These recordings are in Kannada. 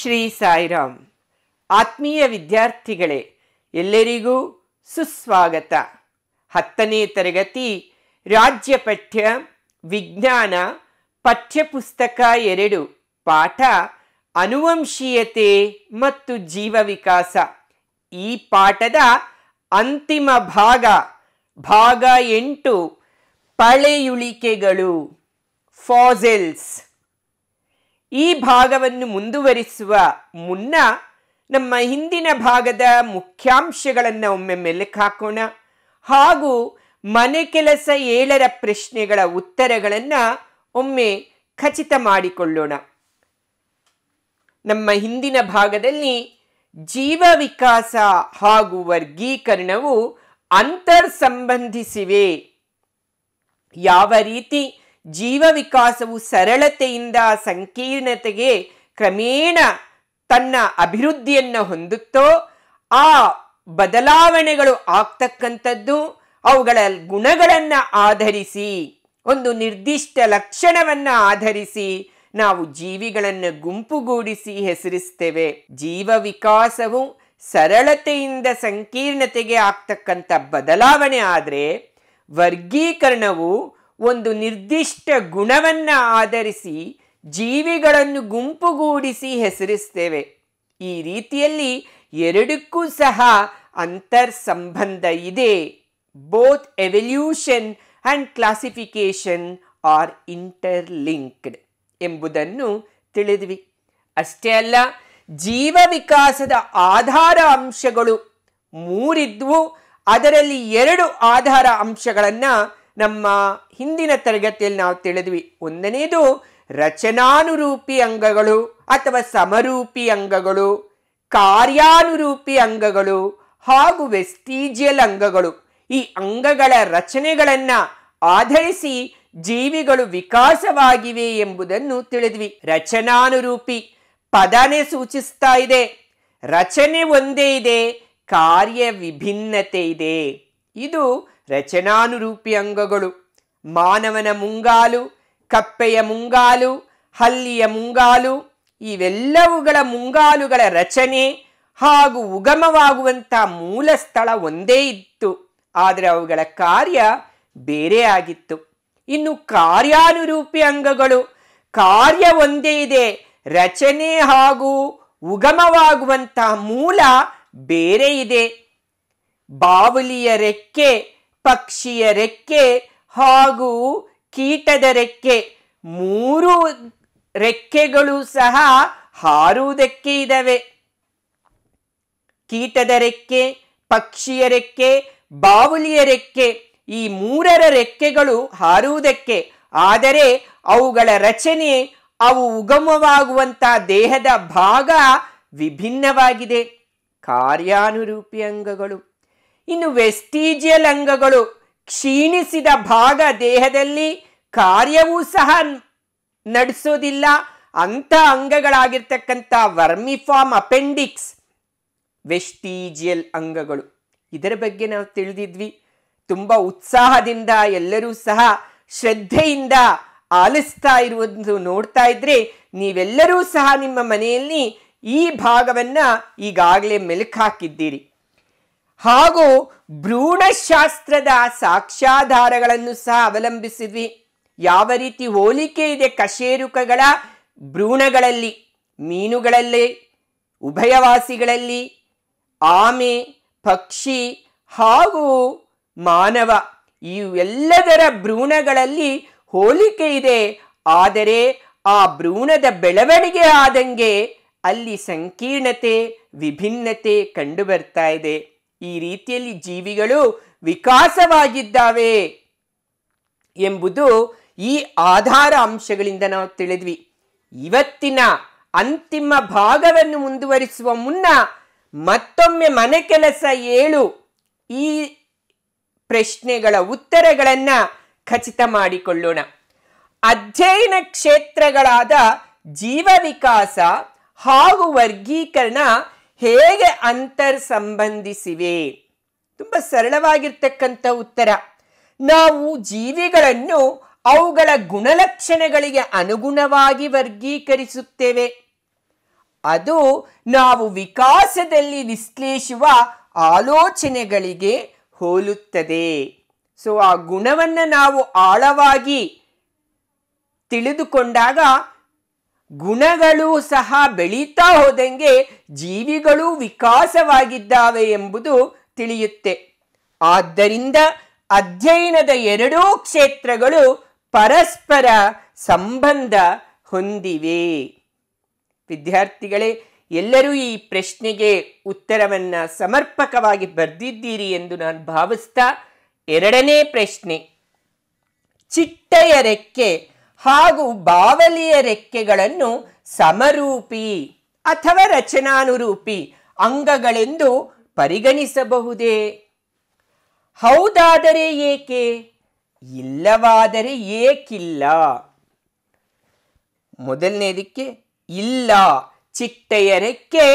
ಶ್ರೀ ಸಾಯಿರಾಮ್ ಆತ್ಮೀಯ ವಿದ್ಯಾರ್ಥಿಗಳೇ ಎಲ್ಲರಿಗೂ ಸುಸ್ವಾಗತ ಹತ್ತನೇ ತರಗತಿ ರಾಜ್ಯ ಪಠ್ಯ ವಿಜ್ಞಾನ ಪಠ್ಯಪುಸ್ತಕ ಎರಡು ಪಾಠ ಅನುವಂಶೀಯತೆ ಮತ್ತು ಜೀವ ವಿಕಾಸ ಈ ಪಾಠದ ಅಂತಿಮ ಭಾಗ ಭಾಗ ಎಂಟು ಪಳೆಯುಳಿಕೆಗಳು ಫಾಸೆಲ್ಸ್ ಈ ಭಾಗವನ್ನು ಮುಂದುವರಿಸುವ ಮುನ್ನ ನಮ್ಮ ಹಿಂದಿನ ಭಾಗದ ಮುಖ್ಯಾಂಶಗಳನ್ನು ಒಮ್ಮೆ ಮೆಲುಕು ಹಾಕೋಣ ಹಾಗೂ ಮನೆ ಕೆಲಸ ಏಳರ ಪ್ರಶ್ನೆಗಳ ಉತ್ತರಗಳನ್ನು ಒಮ್ಮೆ ಖಚಿತ ಮಾಡಿಕೊಳ್ಳೋಣ ನಮ್ಮ ಹಿಂದಿನ ಭಾಗದಲ್ಲಿ ಜೀವ ವಿಕಾಸ ಹಾಗೂ ವರ್ಗೀಕರಣವು ಅಂತರ್ ಸಂಬಂಧಿಸಿವೆ ಯಾವ ರೀತಿ ಜೀವ ವಿಕಾಸವು ಸರಳತೆಯಿಂದ ಸಂಕೀರ್ಣತೆಗೆ ಕ್ರಮೇಣ ತನ್ನ ಅಭಿವೃದ್ಧಿಯನ್ನು ಹೊಂದುತ್ತೋ ಆ ಬದಲಾವಣೆಗಳು ಆಗ್ತಕ್ಕಂಥದ್ದು ಅವುಗಳ ಗುಣಗಳನ್ನು ಆಧರಿಸಿ ಒಂದು ನಿರ್ದಿಷ್ಟ ಲಕ್ಷಣವನ್ನು ಆಧರಿಸಿ ನಾವು ಜೀವಿಗಳನ್ನು ಗುಂಪುಗೂಡಿಸಿ ಹೆಸರಿಸ್ತೇವೆ ಜೀವ ವಿಕಾಸವು ಸರಳತೆಯಿಂದ ಸಂಕೀರ್ಣತೆಗೆ ಆಗ್ತಕ್ಕಂಥ ಬದಲಾವಣೆ ಆದರೆ ವರ್ಗೀಕರಣವು ಒಂದು ನಿರ್ದಿಷ್ಟ ಗುಣವನ್ನು ಆಧರಿಸಿ ಜೀವಿಗಳನ್ನು ಗುಂಪುಗೂಡಿಸಿ ಹೆಸರಿಸ್ತೇವೆ ಈ ರೀತಿಯಲ್ಲಿ ಎರಡಕ್ಕೂ ಸಹ ಅಂತರ್ ಸಂಬಂಧ ಇದೆ both evolution and classification are interlinked ಎಂಬುದನ್ನು ತಿಳಿದ್ವಿ ಅಷ್ಟೇ ಅಲ್ಲ ಜೀವ ವಿಕಾಸದ ಆಧಾರ ಅಂಶಗಳು ಮೂರಿದ್ವು ಅದರಲ್ಲಿ ಎರಡು ಆಧಾರ ಅಂಶಗಳನ್ನು ನಮ್ಮ ಹಿಂದಿನ ತರಗತಿಯಲ್ಲಿ ನಾವು ತಿಳಿದ್ವಿ ಒಂದನೇದು ರಚನಾನುರೂಪಿ ಅಂಗಗಳು ಅಥವಾ ಸಮರೂಪಿ ಅಂಗಗಳು ಕಾರ್ಯಾನುರೂಪಿ ಅಂಗಗಳು ಹಾಗೂ ವೆಸ್ಟೀಜಿಯಲ್ ಅಂಗಗಳು ಈ ಅಂಗಗಳ ರಚನೆಗಳನ್ನು ಆಧರಿಸಿ ಜೀವಿಗಳು ವಿಕಾಸವಾಗಿವೆ ಎಂಬುದನ್ನು ತಿಳಿದ್ವಿ ರಚನಾನುರೂಪಿ ಪದನೆ ಸೂಚಿಸ್ತಾ ಇದೆ ರಚನೆ ಒಂದೇ ಇದೆ ಕಾರ್ಯ ವಿಭಿನ್ನತೆ ಇದೆ ಇದು ರಚನಾನುರೂಪಿ ಅಂಗಗಳು ಮಾನವನ ಮುಂಗಾಲು ಕಪ್ಪೆಯ ಮುಂಗಾಲು ಹಲ್ಲಿಯ ಮುಂಗಾಲು ಇವೆಲ್ಲವುಗಳ ಮುಂಗಾಲುಗಳ ರಚನೆ ಹಾಗೂ ಉಗಮವಾಗುವಂಥ ಮೂಲ ಸ್ಥಳ ಒಂದೇ ಇತ್ತು ಆದರೆ ಅವುಗಳ ಕಾರ್ಯ ಬೇರೆ ಆಗಿತ್ತು ಇನ್ನು ಕಾರ್ಯಾನುರೂಪಿ ಅಂಗಗಳು ಕಾರ್ಯ ಒಂದೇ ಇದೆ ರಚನೆ ಹಾಗೂ ಉಗಮವಾಗುವಂತಹ ಮೂಲ ಬೇರೆ ಇದೆ ಬಾವಲಿಯ ರೆಕ್ಕೆ ಪಕ್ಷಿಯ ರೆಕ್ಕೆ ಹಾಗೂ ಕೀಟದ ರೆಕ್ಕೆ ಮೂರು ರೆಕ್ಕೆಗಳು ಸಹ ಹಾರುವುದಕ್ಕೆ ಇದ್ದಾವೆ ಕೀಟದ ರೆಕ್ಕೆ ಪಕ್ಷಿಯ ರೆಕ್ಕೆ ಬಾವುಲಿಯ ರೆಕ್ಕೆ ಈ ಮೂರರ ರೆಕ್ಕೆಗಳು ಹಾರುವುದಕ್ಕೆ ಆದರೆ ಅವುಗಳ ರಚನೆ ಅವು ಉಗಮವಾಗುವಂತಹ ದೇಹದ ಭಾಗ ವಿಭಿನ್ನವಾಗಿದೆ ಕಾರ್ಯಾನುರೂಪಿ ಅಂಗಗಳು ಇನ್ನು ವೆಸ್ಟೀಜಿಯಲ್ ಅಂಗಗಳು ಕ್ಷೀಣಿಸಿದ ಭಾಗ ದೇಹದಲ್ಲಿ ಕಾರ್ಯವೂ ಸಹ ನಡೆಸೋದಿಲ್ಲ ಅಂಥ ಅಂಗಗಳಾಗಿರ್ತಕ್ಕಂಥ ವರ್ಮಿಫಾರ್ಮ್ ಅಪೆಂಡಿಕ್ಸ್ ವೆಸ್ಟೀಜಿಯಲ್ ಅಂಗಗಳು ಇದರ ಬಗ್ಗೆ ನಾವು ತಿಳಿದಿದ್ವಿ ತುಂಬ ಉತ್ಸಾಹದಿಂದ ಎಲ್ಲರೂ ಸಹ ಶ್ರದ್ಧೆಯಿಂದ ಆಲಿಸ್ತಾ ಇರುವುದು ನೋಡ್ತಾ ಇದ್ರೆ ನೀವೆಲ್ಲರೂ ಸಹ ನಿಮ್ಮ ಮನೆಯಲ್ಲಿ ಈ ಭಾಗವನ್ನು ಈಗಾಗಲೇ ಮೆಲುಕು ಹಾಕಿದ್ದೀರಿ ಹಾಗೂ ಭ್ರೂಣಶಾಸ್ತ್ರದ ಸಾಕ್ಷ್ಯಾಧಾರಗಳನ್ನು ಸಹ ಅವಲಂಬಿಸಿದ್ವಿ ಯಾವ ರೀತಿ ಹೋಲಿಕೆ ಇದೆ ಕಶೇರುಕಗಳ ಭ್ರೂಣಗಳಲ್ಲಿ ಮೀನುಗಳಲ್ಲಿ ಉಭಯವಾಸಿಗಳಲ್ಲಿ ಆಮೆ ಪಕ್ಷಿ ಹಾಗೂ ಮಾನವ ಈ ಎಲ್ಲದರ ಭ್ರೂಣಗಳಲ್ಲಿ ಹೋಲಿಕೆ ಇದೆ ಆದರೆ ಆ ಭ್ರೂಣದ ಬೆಳವಣಿಗೆ ಆದಂಗೆ ಅಲ್ಲಿ ಸಂಕೀರ್ಣತೆ ವಿಭಿನ್ನತೆ ಕಂಡುಬರ್ತಾ ಇದೆ ಈ ರೀತಿಯಲ್ಲಿ ಜೀವಿಗಳು ವಿಕಾಸವಾಗಿದ್ದಾವೆ ಎಂಬುದು ಈ ಆಧಾರ ಅಂಶಗಳಿಂದ ನಾವು ತಿಳಿದ್ವಿ ಇವತ್ತಿನ ಅಂತಿಮ ಭಾಗವನ್ನು ಮುಂದುವರಿಸುವ ಮುನ್ನ ಮತ್ತೊಮ್ಮೆ ಮನೆ ಕೆಲಸ ಏಳು ಈ ಪ್ರಶ್ನೆಗಳ ಉತ್ತರಗಳನ್ನು ಖಚಿತ ಮಾಡಿಕೊಳ್ಳೋಣ ಅಧ್ಯಯನ ಕ್ಷೇತ್ರಗಳಾದ ಜೀವ ವಿಕಾಸ ಹಾಗೂ ವರ್ಗೀಕರಣ ಹೇಗೆ ಅಂತರ್ ಸಂಬಂಧಿಸಿವೆ ತುಂಬ ಸರಳವಾಗಿರ್ತಕ್ಕಂಥ ಉತ್ತರ ನಾವು ಜೀವಿಗಳನ್ನು ಅವುಗಳ ಗುಣಲಕ್ಷಣಗಳಿಗೆ ಅನುಗುಣವಾಗಿ ವರ್ಗೀಕರಿಸುತ್ತೇವೆ ಅದು ನಾವು ವಿಕಾಸದಲ್ಲಿ ವಿಶ್ಲೇಷಿಸುವ ಆಲೋಚನೆಗಳಿಗೆ ಹೋಲುತ್ತದೆ ಸೊ ಆ ಗುಣವನ್ನು ನಾವು ಆಳವಾಗಿ ತಿಳಿದುಕೊಂಡಾಗ ಗುಣಗಳು ಸಹ ಬೆಳೀತಾ ಹೋದಂಗೆ ಜೀವಿಗಳು ವಿಕಾಸವಾಗಿದ್ದಾವೆ ಎಂಬುದು ತಿಳಿಯುತ್ತೆ ಆದ್ದರಿಂದ ಅಧ್ಯಯನದ ಎರಡೂ ಕ್ಷೇತ್ರಗಳು ಪರಸ್ಪರ ಸಂಬಂಧ ಹೊಂದಿವೆ ವಿದ್ಯಾರ್ಥಿಗಳೇ ಎಲ್ಲರೂ ಈ ಪ್ರಶ್ನೆಗೆ ಉತ್ತರವನ್ನು ಸಮರ್ಪಕವಾಗಿ ಬರೆದಿದ್ದೀರಿ ಎಂದು ನಾನು ಭಾವಿಸ್ತಾ ಎರಡನೇ ಪ್ರಶ್ನೆ ಚಿಟ್ಟೆಯ ರೆಕ್ಕೆ ಹಾಗೂ ಬಾವಲಿಯ ರೆಕ್ಕೆಗಳನ್ನು ಸಮರೂಪಿ ಅಥವಾ ರಚನಾನುರೂಪಿ ಅಂಗಗಳೆಂದು ಪರಿಗಣಿಸಬಹುದೇ ಹೌದಾದರೆ ಏಕೆ ಇಲ್ಲವಾದರೆ ಏಕಿಲ್ಲ ಮೊದಲನೇದಕ್ಕೆ ಇಲ್ಲ ಚಿಟ್ಟೆಯ ರೆಕ್ಕೆ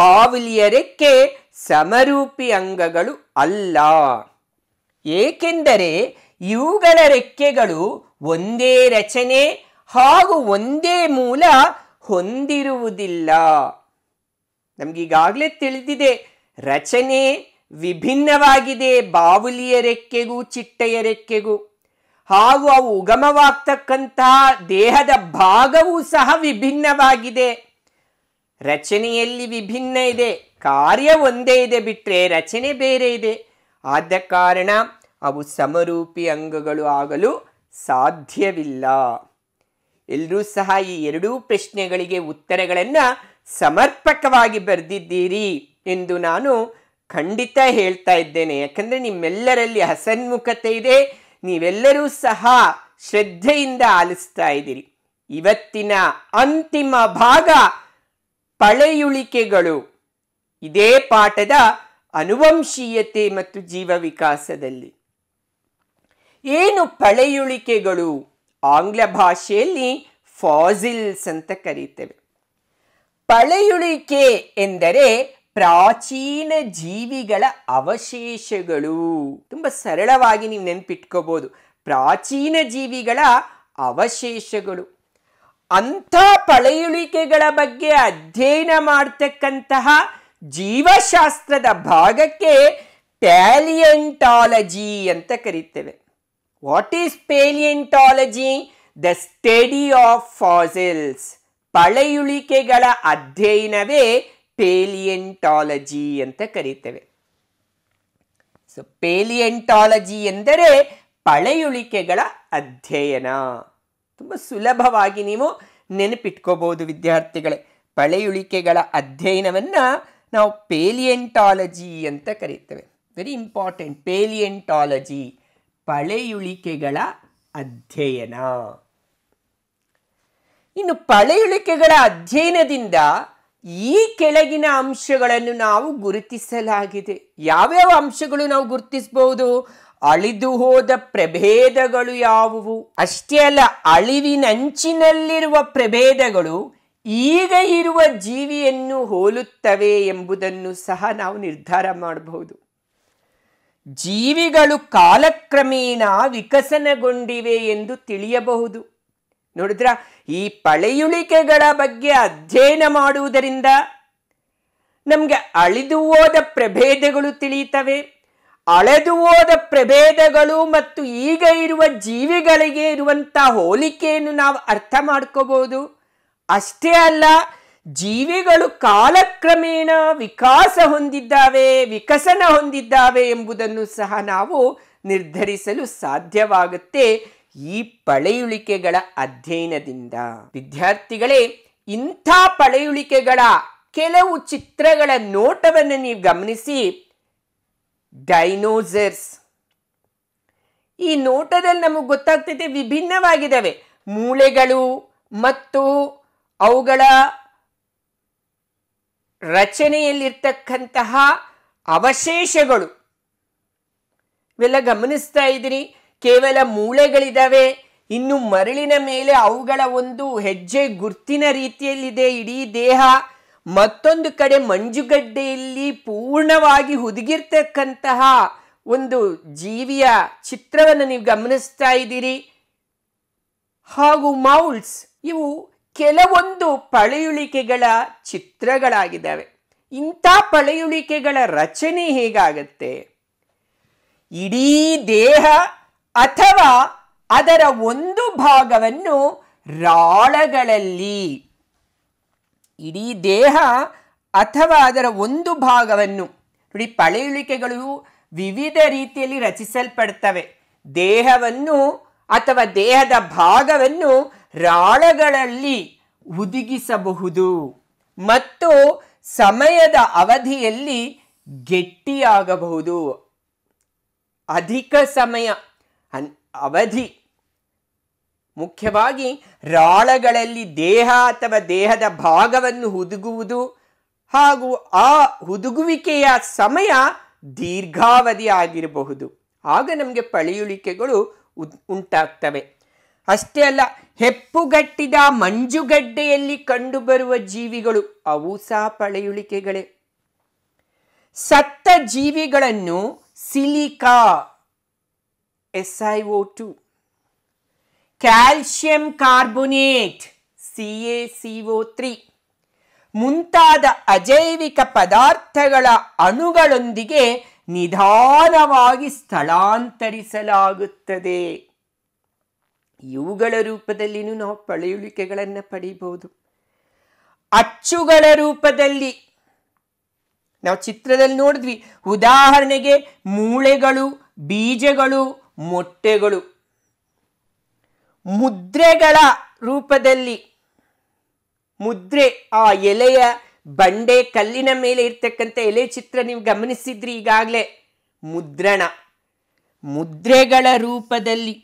ಬಾವಲಿಯ ರೆಕ್ಕೆ ಸಮರೂಪಿ ಅಂಗಗಳು ಅಲ್ಲ ಏಕೆಂದರೆ ಇವುಗಳ ರೆಕ್ಕೆಗಳು ಒಂದೇ ರಚನೆ ಹಾಗೂ ಒಂದೇ ಮೂಲ ಹೊಂದಿರುವುದಿಲ್ಲ ನಮಗೀಗಾಗಲೇ ತಿಳಿದಿದೆ ರಚನೆ ವಿಭಿನ್ನವಾಗಿದೆ ಬಾವುಲಿಯ ರೆಕ್ಕೆಗೂ ಚಿಟ್ಟೆಯ ರೆಕ್ಕೆಗೂ ಹಾಗೂ ಅವು ಉಗಮವಾಗ್ತಕ್ಕಂತಹ ದೇಹದ ಭಾಗವೂ ಸಹ ವಿಭಿನ್ನವಾಗಿದೆ ರಚನೆಯಲ್ಲಿ ವಿಭಿನ್ನ ಇದೆ ಕಾರ್ಯ ಒಂದೇ ಇದೆ ಬಿಟ್ಟರೆ ರಚನೆ ಬೇರೆ ಇದೆ ಆದ ಕಾರಣ ಅವು ಸಮರೂಪಿ ಅಂಗಗಳು ಆಗಲು ಸಾಧ್ಯವಿಲ್ಲ ಎಲ್ಲರೂ ಸಹ ಈ ಎರಡೂ ಪ್ರಶ್ನೆಗಳಿಗೆ ಉತ್ತರಗಳನ್ನು ಸಮರ್ಪಕವಾಗಿ ಬರೆದಿದ್ದೀರಿ ಎಂದು ನಾನು ಖಂಡಿತ ಹೇಳ್ತಾ ಇದ್ದೇನೆ ಯಾಕಂದರೆ ನಿಮ್ಮೆಲ್ಲರಲ್ಲಿ ಹಸನ್ಮುಖತೆ ಇದೆ ನೀವೆಲ್ಲರೂ ಸಹ ಶ್ರದ್ಧೆಯಿಂದ ಆಲಿಸ್ತಾ ಇದ್ದೀರಿ ಇವತ್ತಿನ ಅಂತಿಮ ಭಾಗ ಪಳೆಯುಳಿಕೆಗಳು ಇದೇ ಪಾಠದ ಅನುವಂಶೀಯತೆ ಮತ್ತು ಜೀವವಿಕಾಸದಲ್ಲಿ ಏನು ಪಳೆಯುಳಿಕೆಗಳು ಆಂಗ್ಲ ಭಾಷೆಯಲ್ಲಿ ಫಾಸಿಲ್ಸ್ ಅಂತ ಕರೀತೇವೆ ಪಳೆಯುಳಿಕೆ ಎಂದರೆ ಪ್ರಾಚೀನ ಜೀವಿಗಳ ಅವಶೇಷಗಳು ತುಂಬ ಸರಳವಾಗಿ ನೀವು ನೆನಪಿಟ್ಕೋಬೋದು ಪ್ರಾಚೀನ ಜೀವಿಗಳ ಅವಶೇಷಗಳು ಅಂಥ ಪಳೆಯುಳಿಕೆಗಳ ಬಗ್ಗೆ ಅಧ್ಯಯನ ಮಾಡ್ತಕ್ಕಂತಹ ಜೀವಶಾಸ್ತ್ರದ ಭಾಗಕ್ಕೆ ಟ್ಯಾಲಿಯಂಟಾಲಜಿ ಅಂತ ಕರೀತೇವೆ what is palaeontology the study of fossils. ಪಳೆಯುಳಿಕೆಗಳ ಅಧ್ಯಯನವೇ ಪೇಲಿಯಂಟಾಲಜಿ ಅಂತ ಕರೀತೇವೆ ಸೊ ಪೇಲಿಯಂಟಾಲಜಿ ಎಂದರೆ ಪಳೆಯುಳಿಕೆಗಳ ಅಧ್ಯಯನ ತುಂಬ ಸುಲಭವಾಗಿ ನೀವು ನೆನಪಿಟ್ಕೋಬಹುದು ವಿದ್ಯಾರ್ಥಿಗಳೇ ಪಳೆಯುಳಿಕೆಗಳ ಅಧ್ಯಯನವನ್ನು ನಾವು ಪೇಲಿಯಂಟಾಲಜಿ ಅಂತ ಕರೀತೇವೆ ವೆರಿ ಇಂಪಾರ್ಟೆಂಟ್ ಪೇಲಿಯಂಟಾಲಜಿ ಪಳೆಯುಳಿಕೆಗಳ ಅಧ್ಯಯನ ಇನ್ನು ಪಳೆಯುಳಿಕೆಗಳ ಅಧ್ಯಯನದಿಂದ ಈ ಕೆಳಗಿನ ಅಂಶಗಳನ್ನು ನಾವು ಗುರುತಿಸಲಾಗಿದೆ ಯಾವ್ಯಾವ ಅಂಶಗಳು ನಾವು ಗುರುತಿಸಬಹುದು ಅಳಿದು ಹೋದ ಪ್ರಭೇದಗಳು ಯಾವುವು ಅಷ್ಟೇ ಅಲ್ಲ ಅಳಿವಿನಂಚಿನಲ್ಲಿರುವ ಪ್ರಭೇದಗಳು ಈಗ ಇರುವ ಜೀವಿಯನ್ನು ಹೋಲುತ್ತವೆ ಎಂಬುದನ್ನು ಸಹ ನಾವು ನಿರ್ಧಾರ ಮಾಡಬಹುದು ಜೀವಿಗಳು ಕಾಲಕ್ರಮೇಣ ವಿಕಸನಗೊಂಡಿವೆ ಎಂದು ತಿಳಿಯಬಹುದು ನೋಡಿದ್ರ ಈ ಪಳೆಯುಳಿಕೆಗಳ ಬಗ್ಗೆ ಅಧ್ಯಯನ ಮಾಡುವುದರಿಂದ ನಮಗೆ ಅಳಿದು ಹೋದ ಪ್ರಭೇದಗಳು ತಿಳಿಯುತ್ತವೆ ಅಳೆದು ಹೋದ ಪ್ರಭೇದಗಳು ಮತ್ತು ಈಗ ಇರುವ ಜೀವಿಗಳಿಗೆ ಇರುವಂಥ ಹೋಲಿಕೆಯನ್ನು ನಾವು ಅರ್ಥ ಮಾಡ್ಕೋಬಹುದು ಅಷ್ಟೇ ಅಲ್ಲ ಜೀವಿಗಳು ಕಾಲಕ್ರಮೇಣ ವಿಕಾಸ ಹೊಂದಿದ್ದಾವೆ ವಿಕಸನ ಹೊಂದಿದ್ದಾವೆ ಎಂಬುದನ್ನು ಸಹ ನಾವು ನಿರ್ಧರಿಸಲು ಸಾಧ್ಯವಾಗುತ್ತೆ ಈ ಪಳೆಯುಳಿಕೆಗಳ ಅಧ್ಯಯನದಿಂದ ವಿದ್ಯಾರ್ಥಿಗಳೇ ಇಂಥ ಪಳೆಯುಳಿಕೆಗಳ ಕೆಲವು ಚಿತ್ರಗಳ ನೋಟವನ್ನು ನೀವು ಗಮನಿಸಿ ಡೈನೋಸರ್ಸ್ ಈ ನೋಟದಲ್ಲಿ ನಮಗೆ ಗೊತ್ತಾಗ್ತದೆ ವಿಭಿನ್ನವಾಗಿದ್ದಾವೆ ಮೂಳೆಗಳು ಮತ್ತು ಅವುಗಳ ರಚನೆಯಲ್ಲಿರ್ತಕ್ಕಂತಹ ಅವಶೇಷಗಳು ಇವೆಲ್ಲ ಗಮನಿಸ್ತಾ ಇದ್ದೀರಿ ಕೇವಲ ಮೂಳೆಗಳಿದ್ದಾವೆ ಇನ್ನು ಮರಳಿನ ಮೇಲೆ ಅವುಗಳ ಒಂದು ಹೆಜ್ಜೆ ಗುರ್ತಿನ ರೀತಿಯಲ್ಲಿದೆ ಇಡೀ ದೇಹ ಮತ್ತೊಂದು ಕಡೆ ಮಂಜುಗಡ್ಡೆಯಲ್ಲಿ ಪೂರ್ಣವಾಗಿ ಹುದುಗಿರ್ತಕ್ಕಂತಹ ಒಂದು ಜೀವಿಯ ಚಿತ್ರವನ್ನು ನೀವು ಗಮನಿಸ್ತಾ ಇದ್ದೀರಿ ಹಾಗೂ ಮೌಲ್ಸ್ ಇವು ಕೆಲವೊಂದು ಪಳೆಯುಳಿಕೆಗಳ ಚಿತ್ರಗಳಾಗಿದ್ದಾವೆ ಇಂಥ ಪಳೆಯುಳಿಕೆಗಳ ರಚನೆ ಹೇಗಾಗತ್ತೆ ಇಡೀ ದೇಹ ಅಥವಾ ಅದರ ಒಂದು ಭಾಗವನ್ನು ರಾಳಗಳಲ್ಲಿ ಇಡೀ ದೇಹ ಅಥವಾ ಅದರ ಒಂದು ಭಾಗವನ್ನು ನೋಡಿ ಪಳೆಯುಳಿಕೆಗಳು ವಿವಿಧ ರೀತಿಯಲ್ಲಿ ರಚಿಸಲ್ಪಡ್ತವೆ ದೇಹವನ್ನು ಅಥವಾ ದೇಹದ ಭಾಗವನ್ನು ರಾಳಗಳಲ್ಲಿ ಉದಿಗಿಸಬಹುದು ಮತ್ತು ಸಮಯದ ಅವಧಿಯಲ್ಲಿ ಗಟ್ಟಿಯಾಗಬಹುದು ಅಧಿಕ ಸಮಯ ಅವಧಿ ಮುಖ್ಯವಾಗಿ ರಾಳಗಳಲ್ಲಿ ದೇಹ ಅಥವಾ ದೇಹದ ಭಾಗವನ್ನು ಹುದುಗುವುದು ಹಾಗೂ ಆ ಹುದುಗುವಿಕೆಯ ಸಮಯ ದೀರ್ಘಾವಧಿ ಆಗಿರಬಹುದು ಆಗ ನಮಗೆ ಪಳೆಯುಳಿಕೆಗಳು ಉಂಟಾಗ್ತವೆ ಅಷ್ಟೇ ಅಲ್ಲ ಹೆಪ್ಪುಗಟ್ಟಿದ ಮಂಜುಗಡ್ಡೆಯಲ್ಲಿ ಕಂಡುಬರುವ ಜೀವಿಗಳು ಅವು ಸಹ ಪಳೆಯುಳಿಕೆಗಳೇ ಸತ್ತ ಜೀವಿಗಳನ್ನು silica S I O two calcium carbonate C A C O three ಮುಂತಾದ ಅಜೈವಿಕ ಪದಾರ್ಥಗಳ ಅಣುಗಳೊಂದಿಗೆ ನಿಧಾನವಾಗಿ ಸ್ಥಳಾಂತರಿಸಲಾಗುತ್ತದೆ ಇವುಗಳ ರೂಪದಲ್ಲಿನೂ ನಾವು ಪಳೆಯುಳಿಕೆಗಳನ್ನು ಪಡೀಬಹುದು ಅಚ್ಚುಗಳ ರೂಪದಲ್ಲಿ ನಾವು ಚಿತ್ರದಲ್ಲಿ ನೋಡಿದ್ವಿ ಉದಾಹರಣೆಗೆ ಮೂಳೆಗಳು ಬೀಜಗಳು ಮೊಟ್ಟೆಗಳು ಮುದ್ರೆಗಳ ರೂಪದಲ್ಲಿ ಮುದ್ರೆ ಆ ಎಲೆಯ ಬಂಡೆ ಕಲ್ಲಿನ ಮೇಲೆ ಇರ್ತಕ್ಕಂಥ ಎಲೆ ಚಿತ್ರ ನೀವು ಗಮನಿಸಿದ್ರಿ ಈಗಾಗಲೇ ಮುದ್ರಣ ಮುದ್ರೆಗಳ ರೂಪದಲ್ಲಿ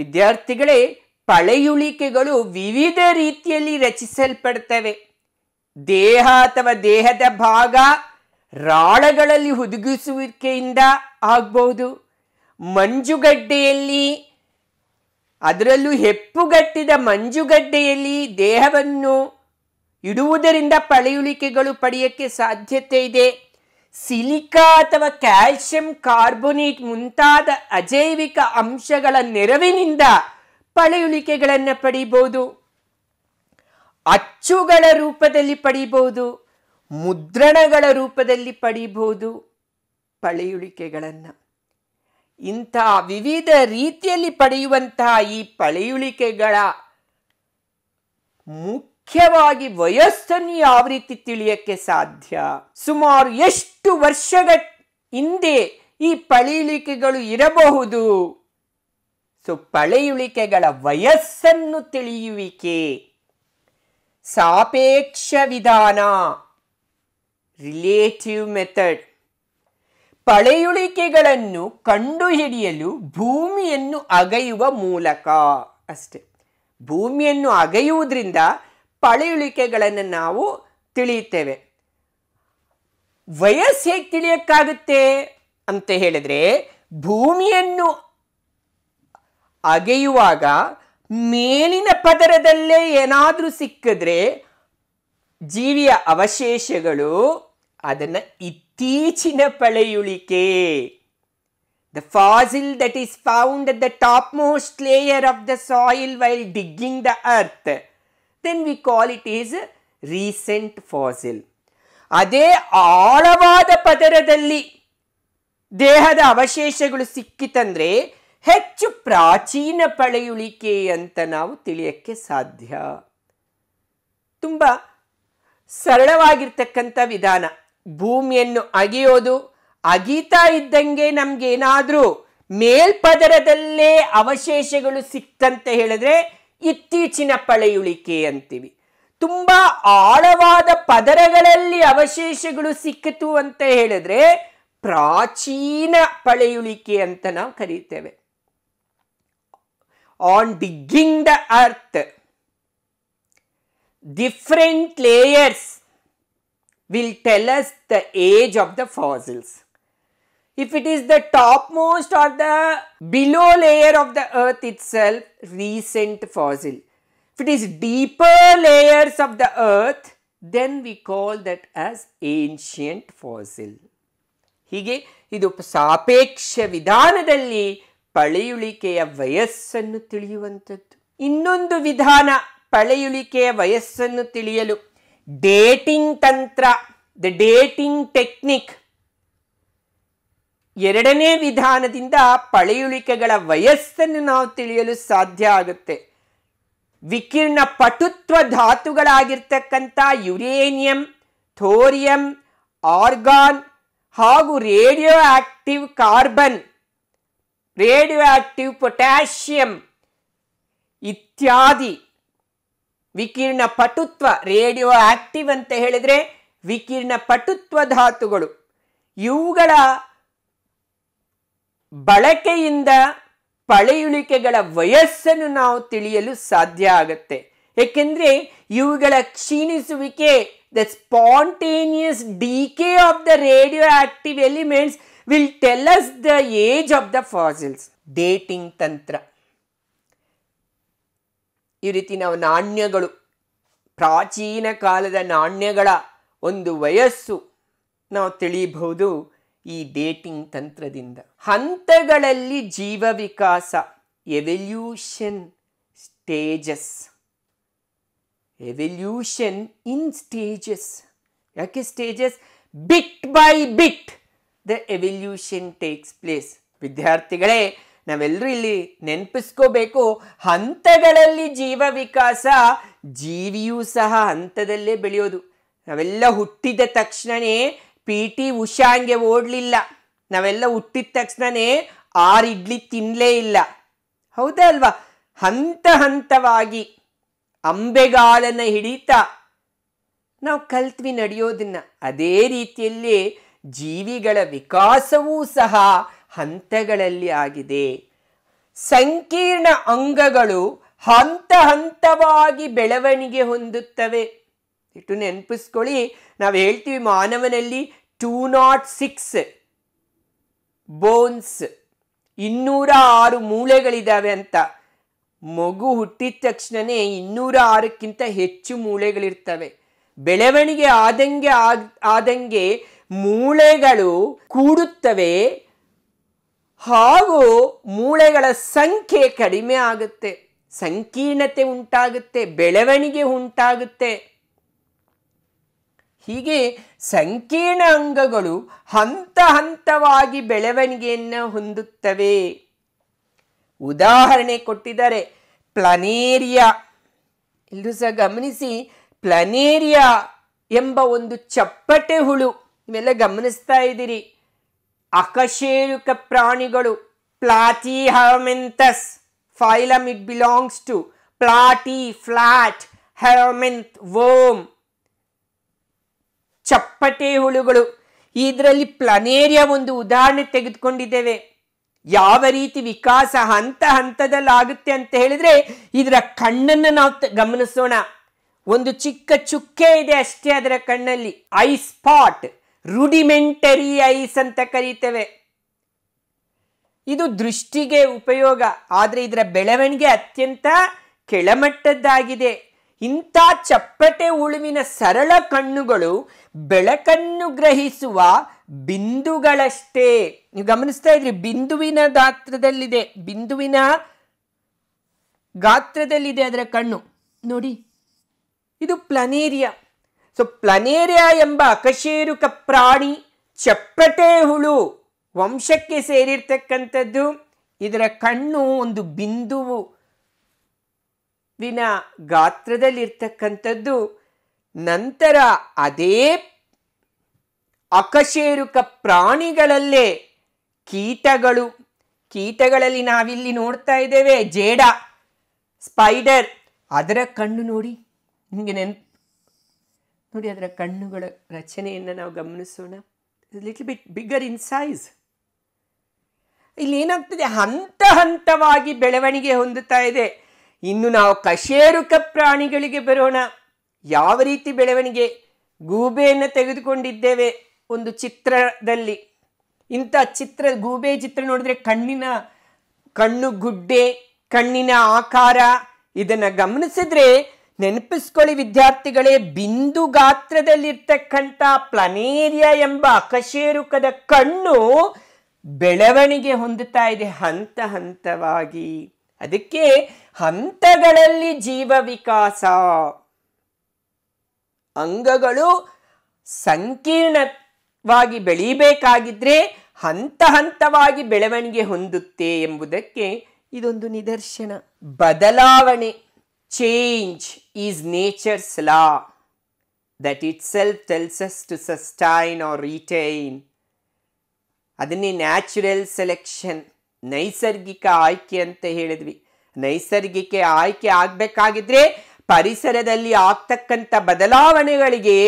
ವಿದ್ಯಾರ್ಥಿಗಳೇ ಪಳೆಯುಳಿಕೆಗಳು ವಿವಿಧ ರೀತಿಯಲ್ಲಿ ರಚಿಸಲ್ಪಡ್ತವೆ ದೇಹ ಅಥವಾ ದೇಹದ ಭಾಗ ರಾಳಗಳಲ್ಲಿ ಹುದುಗಿಸುವಿಕೆಯಿಂದ ಆಗ್ಬೋದು ಮಂಜುಗಡ್ಡೆಯಲ್ಲಿ ಅದರಲ್ಲೂ ಹೆಪ್ಪುಗಟ್ಟಿದ ಮಂಜುಗಡ್ಡೆಯಲ್ಲಿ ದೇಹವನ್ನು ಇಡುವುದರಿಂದ ಪಳೆಯುಳಿಕೆಗಳು ಪಡೆಯಕ್ಕೆ ಸಾಧ್ಯತೆ ಇದೆ ಸಿಲಿಕಾ ಅಥವಾ ಕ್ಯಾಲ್ಸಿಯಂ ಕಾರ್ಬೋನೇಟ್ ಮುಂತಾದ ಅಜೈವಿಕ ಅಂಶಗಳ ನೆರವಿನಿಂದ ಪಳೆಯುಳಿಕೆಗಳನ್ನು ಪಡಿಬೋದು ಅಚ್ಚುಗಳ ರೂಪದಲ್ಲಿ ಪಡಿಬೋದು ಮುದ್ರಣಗಳ ರೂಪದಲ್ಲಿ ಪಡಿಬೋದು ಪಳೆಯುಳಿಕೆಗಳನ್ನು ಇಂಥ ವಿವಿಧ ರೀತಿಯಲ್ಲಿ ಪಡೆಯುವಂತಹ ಈ ಪಳೆಯುಳಿಕೆಗಳ ಮುಖ್ಯ ಮುಖ್ಯವಾಗಿ ವಯಸ್ಸನ್ನು ಯಾವ ರೀತಿ ತಿಳಿಯಕ್ಕೆ ಸಾಧ್ಯ ಸುಮಾರು ಎಷ್ಟು ವರ್ಷಗಳ ಹಿಂದೆ ಈ ಪಳೆಯುಳಿಕೆಗಳು ಇರಬಹುದು ಸೊ ಪಳೆಯುಳಿಕೆಗಳ ವಯಸ್ಸನ್ನು ತಿಳಿಯುವಿಕೆ ಸಾಪೇಕ್ಷ ವಿಧಾನ ರಿಲೇಟಿವ್ ಮೆಥಡ್ ಪಳೆಯುಳಿಕೆಗಳನ್ನು ಕಂಡುಹಿಡಿಯಲು ಭೂಮಿಯನ್ನು ಅಗೆಯುವ ಮೂಲಕ ಅಷ್ಟೆ ಭೂಮಿಯನ್ನು ಅಗೆಯುವುದರಿಂದ ಪಳೆಯುಳಿಕೆಗಳನ್ನು ನಾವು ತಿಳಿಯುತ್ತೇವೆ ವಯಸ್ಸು ಹೇಗೆ ತಿಳಿಯಕ್ಕಾಗುತ್ತೆ ಅಂತ ಹೇಳಿದ್ರೆ ಭೂಮಿಯನ್ನು ಅಗೆಯುವಾಗ ಮೇಲಿನ ಪದರದಲ್ಲೇ ಏನಾದರೂ ಸಿಕ್ಕಿದ್ರೆ ಜೀವಿಯ ಅವಶೇಷಗಳು ಅದನ್ನು ಇತ್ತೀಚಿನ ಪಳೆಯುಳಿಕೆ the fossil that is found the top most layer of the soil while digging the earth then we call it is recent fossil ಅದೇ ಆಳವಾದ ಪದರದಲ್ಲಿ ದೇಹದ ಅವಶೇಷಗಳು ಸಿಕ್ಕಿತಂದ್ರೆ ಹೆಚ್ಚು ಪ್ರಾಚೀನ ಪಳೆಯುಳಿಕೆ ಅಂತ ನಾವು ತಿಳಿಯಕ್ಕೆ ಸಾಧ್ಯ ತುಂಬ ಸರಳವಾಗಿರ್ತಕ್ಕಂಥ ವಿಧಾನ ಭೂಮಿಯನ್ನು ಅಗೆಯೋದು ಅಗೀತಾ ಇದ್ದಂಗೆ ನಮ್ಗೇನಾದರೂ ಮೇಲ್ಪದರದಲ್ಲೇ ಅವಶೇಷಗಳು ಸಿಕ್ತಂತ ಹೇಳಿದ್ರೆ ಇತ್ತೀಚಿನ ಪಳೆಯುಳಿಕೆ ಅಂತೀವಿ ತುಂಬ ಆಳವಾದ ಪದರಗಳಲ್ಲಿ ಅವಶೇಷಗಳು ಸಿಕ್ಕಿತು ಅಂತ ಹೇಳಿದ್ರೆ ಪ್ರಾಚೀನ ಪಳೆಯುಳಿಕೆ ಅಂತ ನಾವು ಕರೀತೇವೆ on digging the earth different layers will tell us the age of the fossils If it is the topmost or the below layer of the earth itself, recent fossil. If it is deeper layers of the earth, then we call that as ancient fossil. ಹೀಗೆ ಇದು ಸಾಪೇಕ್ಷ ವಿಧಾನದಲ್ಲಿ ಪಳೆಯುಳಿಕೆಯ ವಯಸ್ಸನ್ನು ತಿಳಿಯುವಂಥದ್ದು ಇನ್ನೊಂದು ವಿಧಾನ ಪಳೆಯುಳಿಕೆಯ ವಯಸ್ಸನ್ನು ತಿಳಿಯಲು ಡೇಟಿಂಗ್ ತಂತ್ರ ದ ಡೇಟಿಂಗ್ ಟೆಕ್ನಿಕ್ ಎರಡನೇ ವಿಧಾನದಿಂದ ಪಳೆಯುಳಿಕೆಗಳ ವಯಸ್ಸನ್ನು ನಾವು ತಿಳಿಯಲು ಸಾಧ್ಯ ಆಗುತ್ತೆ ವಿಕಿರಣ ಪಟುತ್ವ ಧಾತುಗಳಾಗಿರ್ತಕ್ಕಂಥ ಯುರೇನಿಯಂ ಥೋರಿಯಂ ಆರ್ಗಾನ್ ಹಾಗೂ radioactive carbon radioactive potassium ಇತ್ಯಾದಿ ವಿಕಿರಣ ಪಟುತ್ವ ರೇಡಿಯೋ ಆಕ್ಟಿವ್ ಅಂತ ಹೇಳಿದರೆ ವಿಕಿರಣ ಪಟುತ್ವ ಧಾತುಗಳು ಇವುಗಳ ಬಳಕೆಯಿಂದ ಪಳೆಯುಳಿಕೆಗಳ ವಯಸ್ಸನ್ನು ನಾವು ತಿಳಿಯಲು ಸಾಧ್ಯ ಆಗುತ್ತೆ ಏಕೆಂದರೆ ಇವುಗಳ ಕ್ಷೀಣಿಸುವಿಕೆ the spontaneous decay of the radioactive elements will tell us the age of the fossils dating ತಂತ್ರ ಈ ರೀತಿ ನಾವು ನಾಣ್ಯಗಳು ಪ್ರಾಚೀನ ಕಾಲದ ನಾಣ್ಯಗಳ ಒಂದು ವಯಸ್ಸು ನಾವು ತಿಳಿಯಬಹುದು ಈ ಡೇಟಿಂಗ್ ತಂತ್ರದಿಂದ ಹಂತಗಳಲ್ಲಿ ಜೀವ ವಿಕಾಸ evolution stages evolution in stages ಯಾಕೆ stages bit by bit the evolution takes place ವಿದ್ಯಾರ್ಥಿಗಳೇ ನಾವೆಲ್ಲರೂ ಇಲ್ಲಿ ನೆನಪಿಸ್ಕೋಬೇಕು ಹಂತಗಳಲ್ಲಿ ಜೀವ ವಿಕಾಸ ಜೀವಿಯೂ ಸಹ ಹಂತದಲ್ಲೇ ಬೆಳೆಯೋದು ನಾವೆಲ್ಲ ಹುಟ್ಟಿದ ತಕ್ಷಣವೇ ಪಿ ಟಿ ಉಷಾ ಹಂಗೆ ಓಡಲಿಲ್ಲ ನಾವೆಲ್ಲ ಹುಟ್ಟಿದ ತಕ್ಷಣನೇ ಆರು ಇಡ್ಲಿ ತಿನ್ನಲೇ ಇಲ್ಲ ಹೌದಾ ಅಲ್ವಾ ಹಂತ ಹಂತವಾಗಿ ಅಂಬೆಗಾಲನ ಹಿಡಿತ ನಾವು ಕಲ್ತ್ವಿ ನಡೆಯೋದನ್ನ ಅದೇ ರೀತಿಯಲ್ಲಿ ಜೀವಿಗಳ ವಿಕಾಸವೂ ಸಹ ಹಂತಗಳಲ್ಲಿ ಆಗಿದೆ ಸಂಕೀರ್ಣ ಅಂಗಗಳು ಹಂತ ಹಂತವಾಗಿ ಬೆಳವಣಿಗೆ ಹೊಂದುತ್ತವೆ ಇಟ್ಟು ನೆನಪಿಸ್ಕೊಳ್ಳಿ ನಾವು ಹೇಳ್ತೀವಿ ಮಾನವನಲ್ಲಿ ಟೂ ನಾಟ್ ಸಿಕ್ಸ್ ಬೋನ್ಸ್ ಇನ್ನೂರ ಆರು ಮೂಳೆಗಳಿದ್ದಾವೆ ಅಂತ ಮಗು ಹುಟ್ಟಿದ ತಕ್ಷಣವೇ ಇನ್ನೂರ ಆರಕ್ಕಿಂತ ಹೆಚ್ಚು ಮೂಳೆಗಳಿರ್ತವೆ ಬೆಳವಣಿಗೆ ಆದಂಗೆ ಆದಂಗೆ ಮೂಳೆಗಳು ಕೂಡುತ್ತವೆ ಹಾಗೂ ಮೂಳೆಗಳ ಸಂಖ್ಯೆ ಕಡಿಮೆ ಆಗುತ್ತೆ ಸಂಕೀರ್ಣತೆ ಉಂಟಾಗುತ್ತೆ ಬೆಳವಣಿಗೆ ಉಂಟಾಗುತ್ತೆ ಹೀಗೆ ಸಂಕೀರ್ಣ ಅಂಗಗಳು ಹಂತ ಹಂತವಾಗಿ ಬೆಳವಣಿಗೆಯನ್ನು ಹೊಂದುತ್ತವೆ ಉದಾಹರಣೆ ಕೊಟ್ಟಿದ್ದಾರೆ ಪ್ಲನೇರಿಯಾ ಎಲ್ಲರೂ ಸಹ ಗಮನಿಸಿ ಪ್ಲನೇರಿಯಾ ಎಂಬ ಒಂದು ಚಪ್ಪಟೆ ಹುಳು ಇವೆಲ್ಲ ಗಮನಿಸ್ತಾ ಇದ್ದೀರಿ ಅಕಶೇರುಕ ಪ್ರಾಣಿಗಳು platy platyhelminthes phylum it belongs to platy flat helminth worm ಚಪ್ಪಟೆ ಹುಳುಗಳು ಇದರಲ್ಲಿ ಪ್ಲನೇರಿಯಾ ಒಂದು ಉದಾಹರಣೆ ತೆಗೆದುಕೊಂಡಿದ್ದೇವೆ ಯಾವ ರೀತಿ ವಿಕಾಸ ಹಂತ ಹಂತದಲ್ಲಿ ಆಗುತ್ತೆ ಅಂತ ಹೇಳಿದ್ರೆ ಇದರ ಕಣ್ಣನ್ನು ನಾವು ಗಮನಿಸೋಣ ಒಂದು ಚಿಕ್ಕ ಚುಕ್ಕೆ ಇದೆ ಅಷ್ಟೇ ಅದರ ಕಣ್ಣಲ್ಲಿ ಐ ಸ್ಪಾಟ್ ರುಡಿಮೆಂಟರಿ ಐಸ್ ಅಂತ ಕರೀತೇವೆ ಇದು ದೃಷ್ಟಿಗೆ ಉಪಯೋಗ ಆದರೆ ಇದರ ಬೆಳವಣಿಗೆ ಅತ್ಯಂತ ಕೆಳಮಟ್ಟದ್ದಾಗಿದೆ ಇಂಥ ಚಪ್ಪಟೆ ಉಳುವಿನ ಸರಳ ಕಣ್ಣುಗಳು ಬೆಳಕನ್ನು ಗ್ರಹಿಸುವ ಬಿಂದುಗಳಷ್ಟೇ ನೀವು ಗಮನಿಸ್ತಾ ಇದ್ರಿ ಬಿಂದುವಿನ ಗಾತ್ರದಲ್ಲಿದೆ ಬಿಂದುವಿನ ಗಾತ್ರದಲ್ಲಿದೆ ಅದರ ಕಣ್ಣು ನೋಡಿ ಇದು ಪ್ಲನೇರಿಯಾ ಸೊ ಪ್ಲನೇರಿಯಾ ಎಂಬ ಅಕಶೇರುಕ ಪ್ರಾಣಿ ಚಪ್ಪಟೆ ಹುಳು ವಂಶಕ್ಕೆ ಸೇರಿರ್ತಕ್ಕಂಥದ್ದು ಇದರ ಕಣ್ಣು ಒಂದು ಬಿಂದುವು ವಿನ ಗಾತ್ರದಲ್ಲಿರ್ತಕ್ಕಂಥದ್ದು ನಂತರ ಅದೇ ಅಕಶೇರುಕ ಪ್ರಾಣಿಗಳಲ್ಲೇ ಕೀಟಗಳು ಕೀಟಗಳಲ್ಲಿ ನಾವಿಲ್ಲಿ ನೋಡ್ತಾ ಇದ್ದೇವೆ ಜೇಡ ಸ್ಪೈಡರ್ ಅದರ ಕಣ್ಣು ನೋಡಿ ನಿಮಗೆ ನೆನ್ ನೋಡಿ ಅದರ ಕಣ್ಣುಗಳ ರಚನೆಯನ್ನು ನಾವು ಗಮನಿಸೋಣ little bit bigger in size ಇಲ್ಲಿ ಏನಾಗ್ತದೆ ಹಂತ ಹಂತವಾಗಿ ಬೆಳವಣಿಗೆ ಹೊಂದುತ್ತಾ ಇದೆ ಇನ್ನು ನಾವು ಕಶೇರುಕ ಪ್ರಾಣಿಗಳಿಗೆ ಬರೋಣ ಯಾವ ರೀತಿ ಬೆಳವಣಿಗೆ ಗೂಬೆಯನ್ನು ತೆಗೆದುಕೊಂಡಿದ್ದೇವೆ ಒಂದು ಚಿತ್ರದಲ್ಲಿ ಇಂಥ ಚಿತ್ರ ಗೂಬೆ ಚಿತ್ರ ನೋಡಿದ್ರೆ ಕಣ್ಣಿನ ಕಣ್ಣು ಗುಡ್ಡೆ ಕಣ್ಣಿನ ಆಕಾರ ಇದನ್ನು ಗಮನಿಸಿದ್ರೆ ನೆನಪಿಸ್ಕೊಳ್ಳಿ ವಿದ್ಯಾರ್ಥಿಗಳೇ ಬಿಂದು ಗಾತ್ರದಲ್ಲಿರ್ತಕ್ಕಂಥ ಪ್ಲನೇರಿಯಾ ಎಂಬ ಕಶೇರುಕದ ಕಣ್ಣು ಬೆಳವಣಿಗೆ ಹೊಂದುತ್ತಾ ಇದೆ ಹಂತ ಹಂತವಾಗಿ ಅದಕ್ಕೆ ಹಂತಗಳಲ್ಲಿ ಜೀವ ವಿಕಾಸ ಅಂಗಗಳು ಸಂಕೀರ್ಣವಾಗಿ ಬೆಳೀಬೇಕಾಗಿದ್ರೆ ಹಂತ ಹಂತವಾಗಿ ಬೆಳವಣಿಗೆ ಹೊಂದುತ್ತೆ ಎಂಬುದಕ್ಕೆ ಇದೊಂದು ನಿದರ್ಶನ ಬದಲಾವಣೆ change is nature's law that itself tells us to sustain or retain ಅದನ್ನೇ ನ್ಯಾಚುರಲ್ ಸೆಲೆಕ್ಷನ್ ನೈಸರ್ಗಿಕ ಆಯ್ಕೆ ಅಂತ ಹೇಳಿದ್ವಿ ನೈಸರ್ಗಿಕ ಆಯ್ಕೆ ಆಗಬೇಕಾಗಿದ್ರೆ ಪರಿಸರದಲ್ಲಿ ಆಗ್ತಕ್ಕಂಥ ಬದಲಾವಣೆಗಳಿಗೆ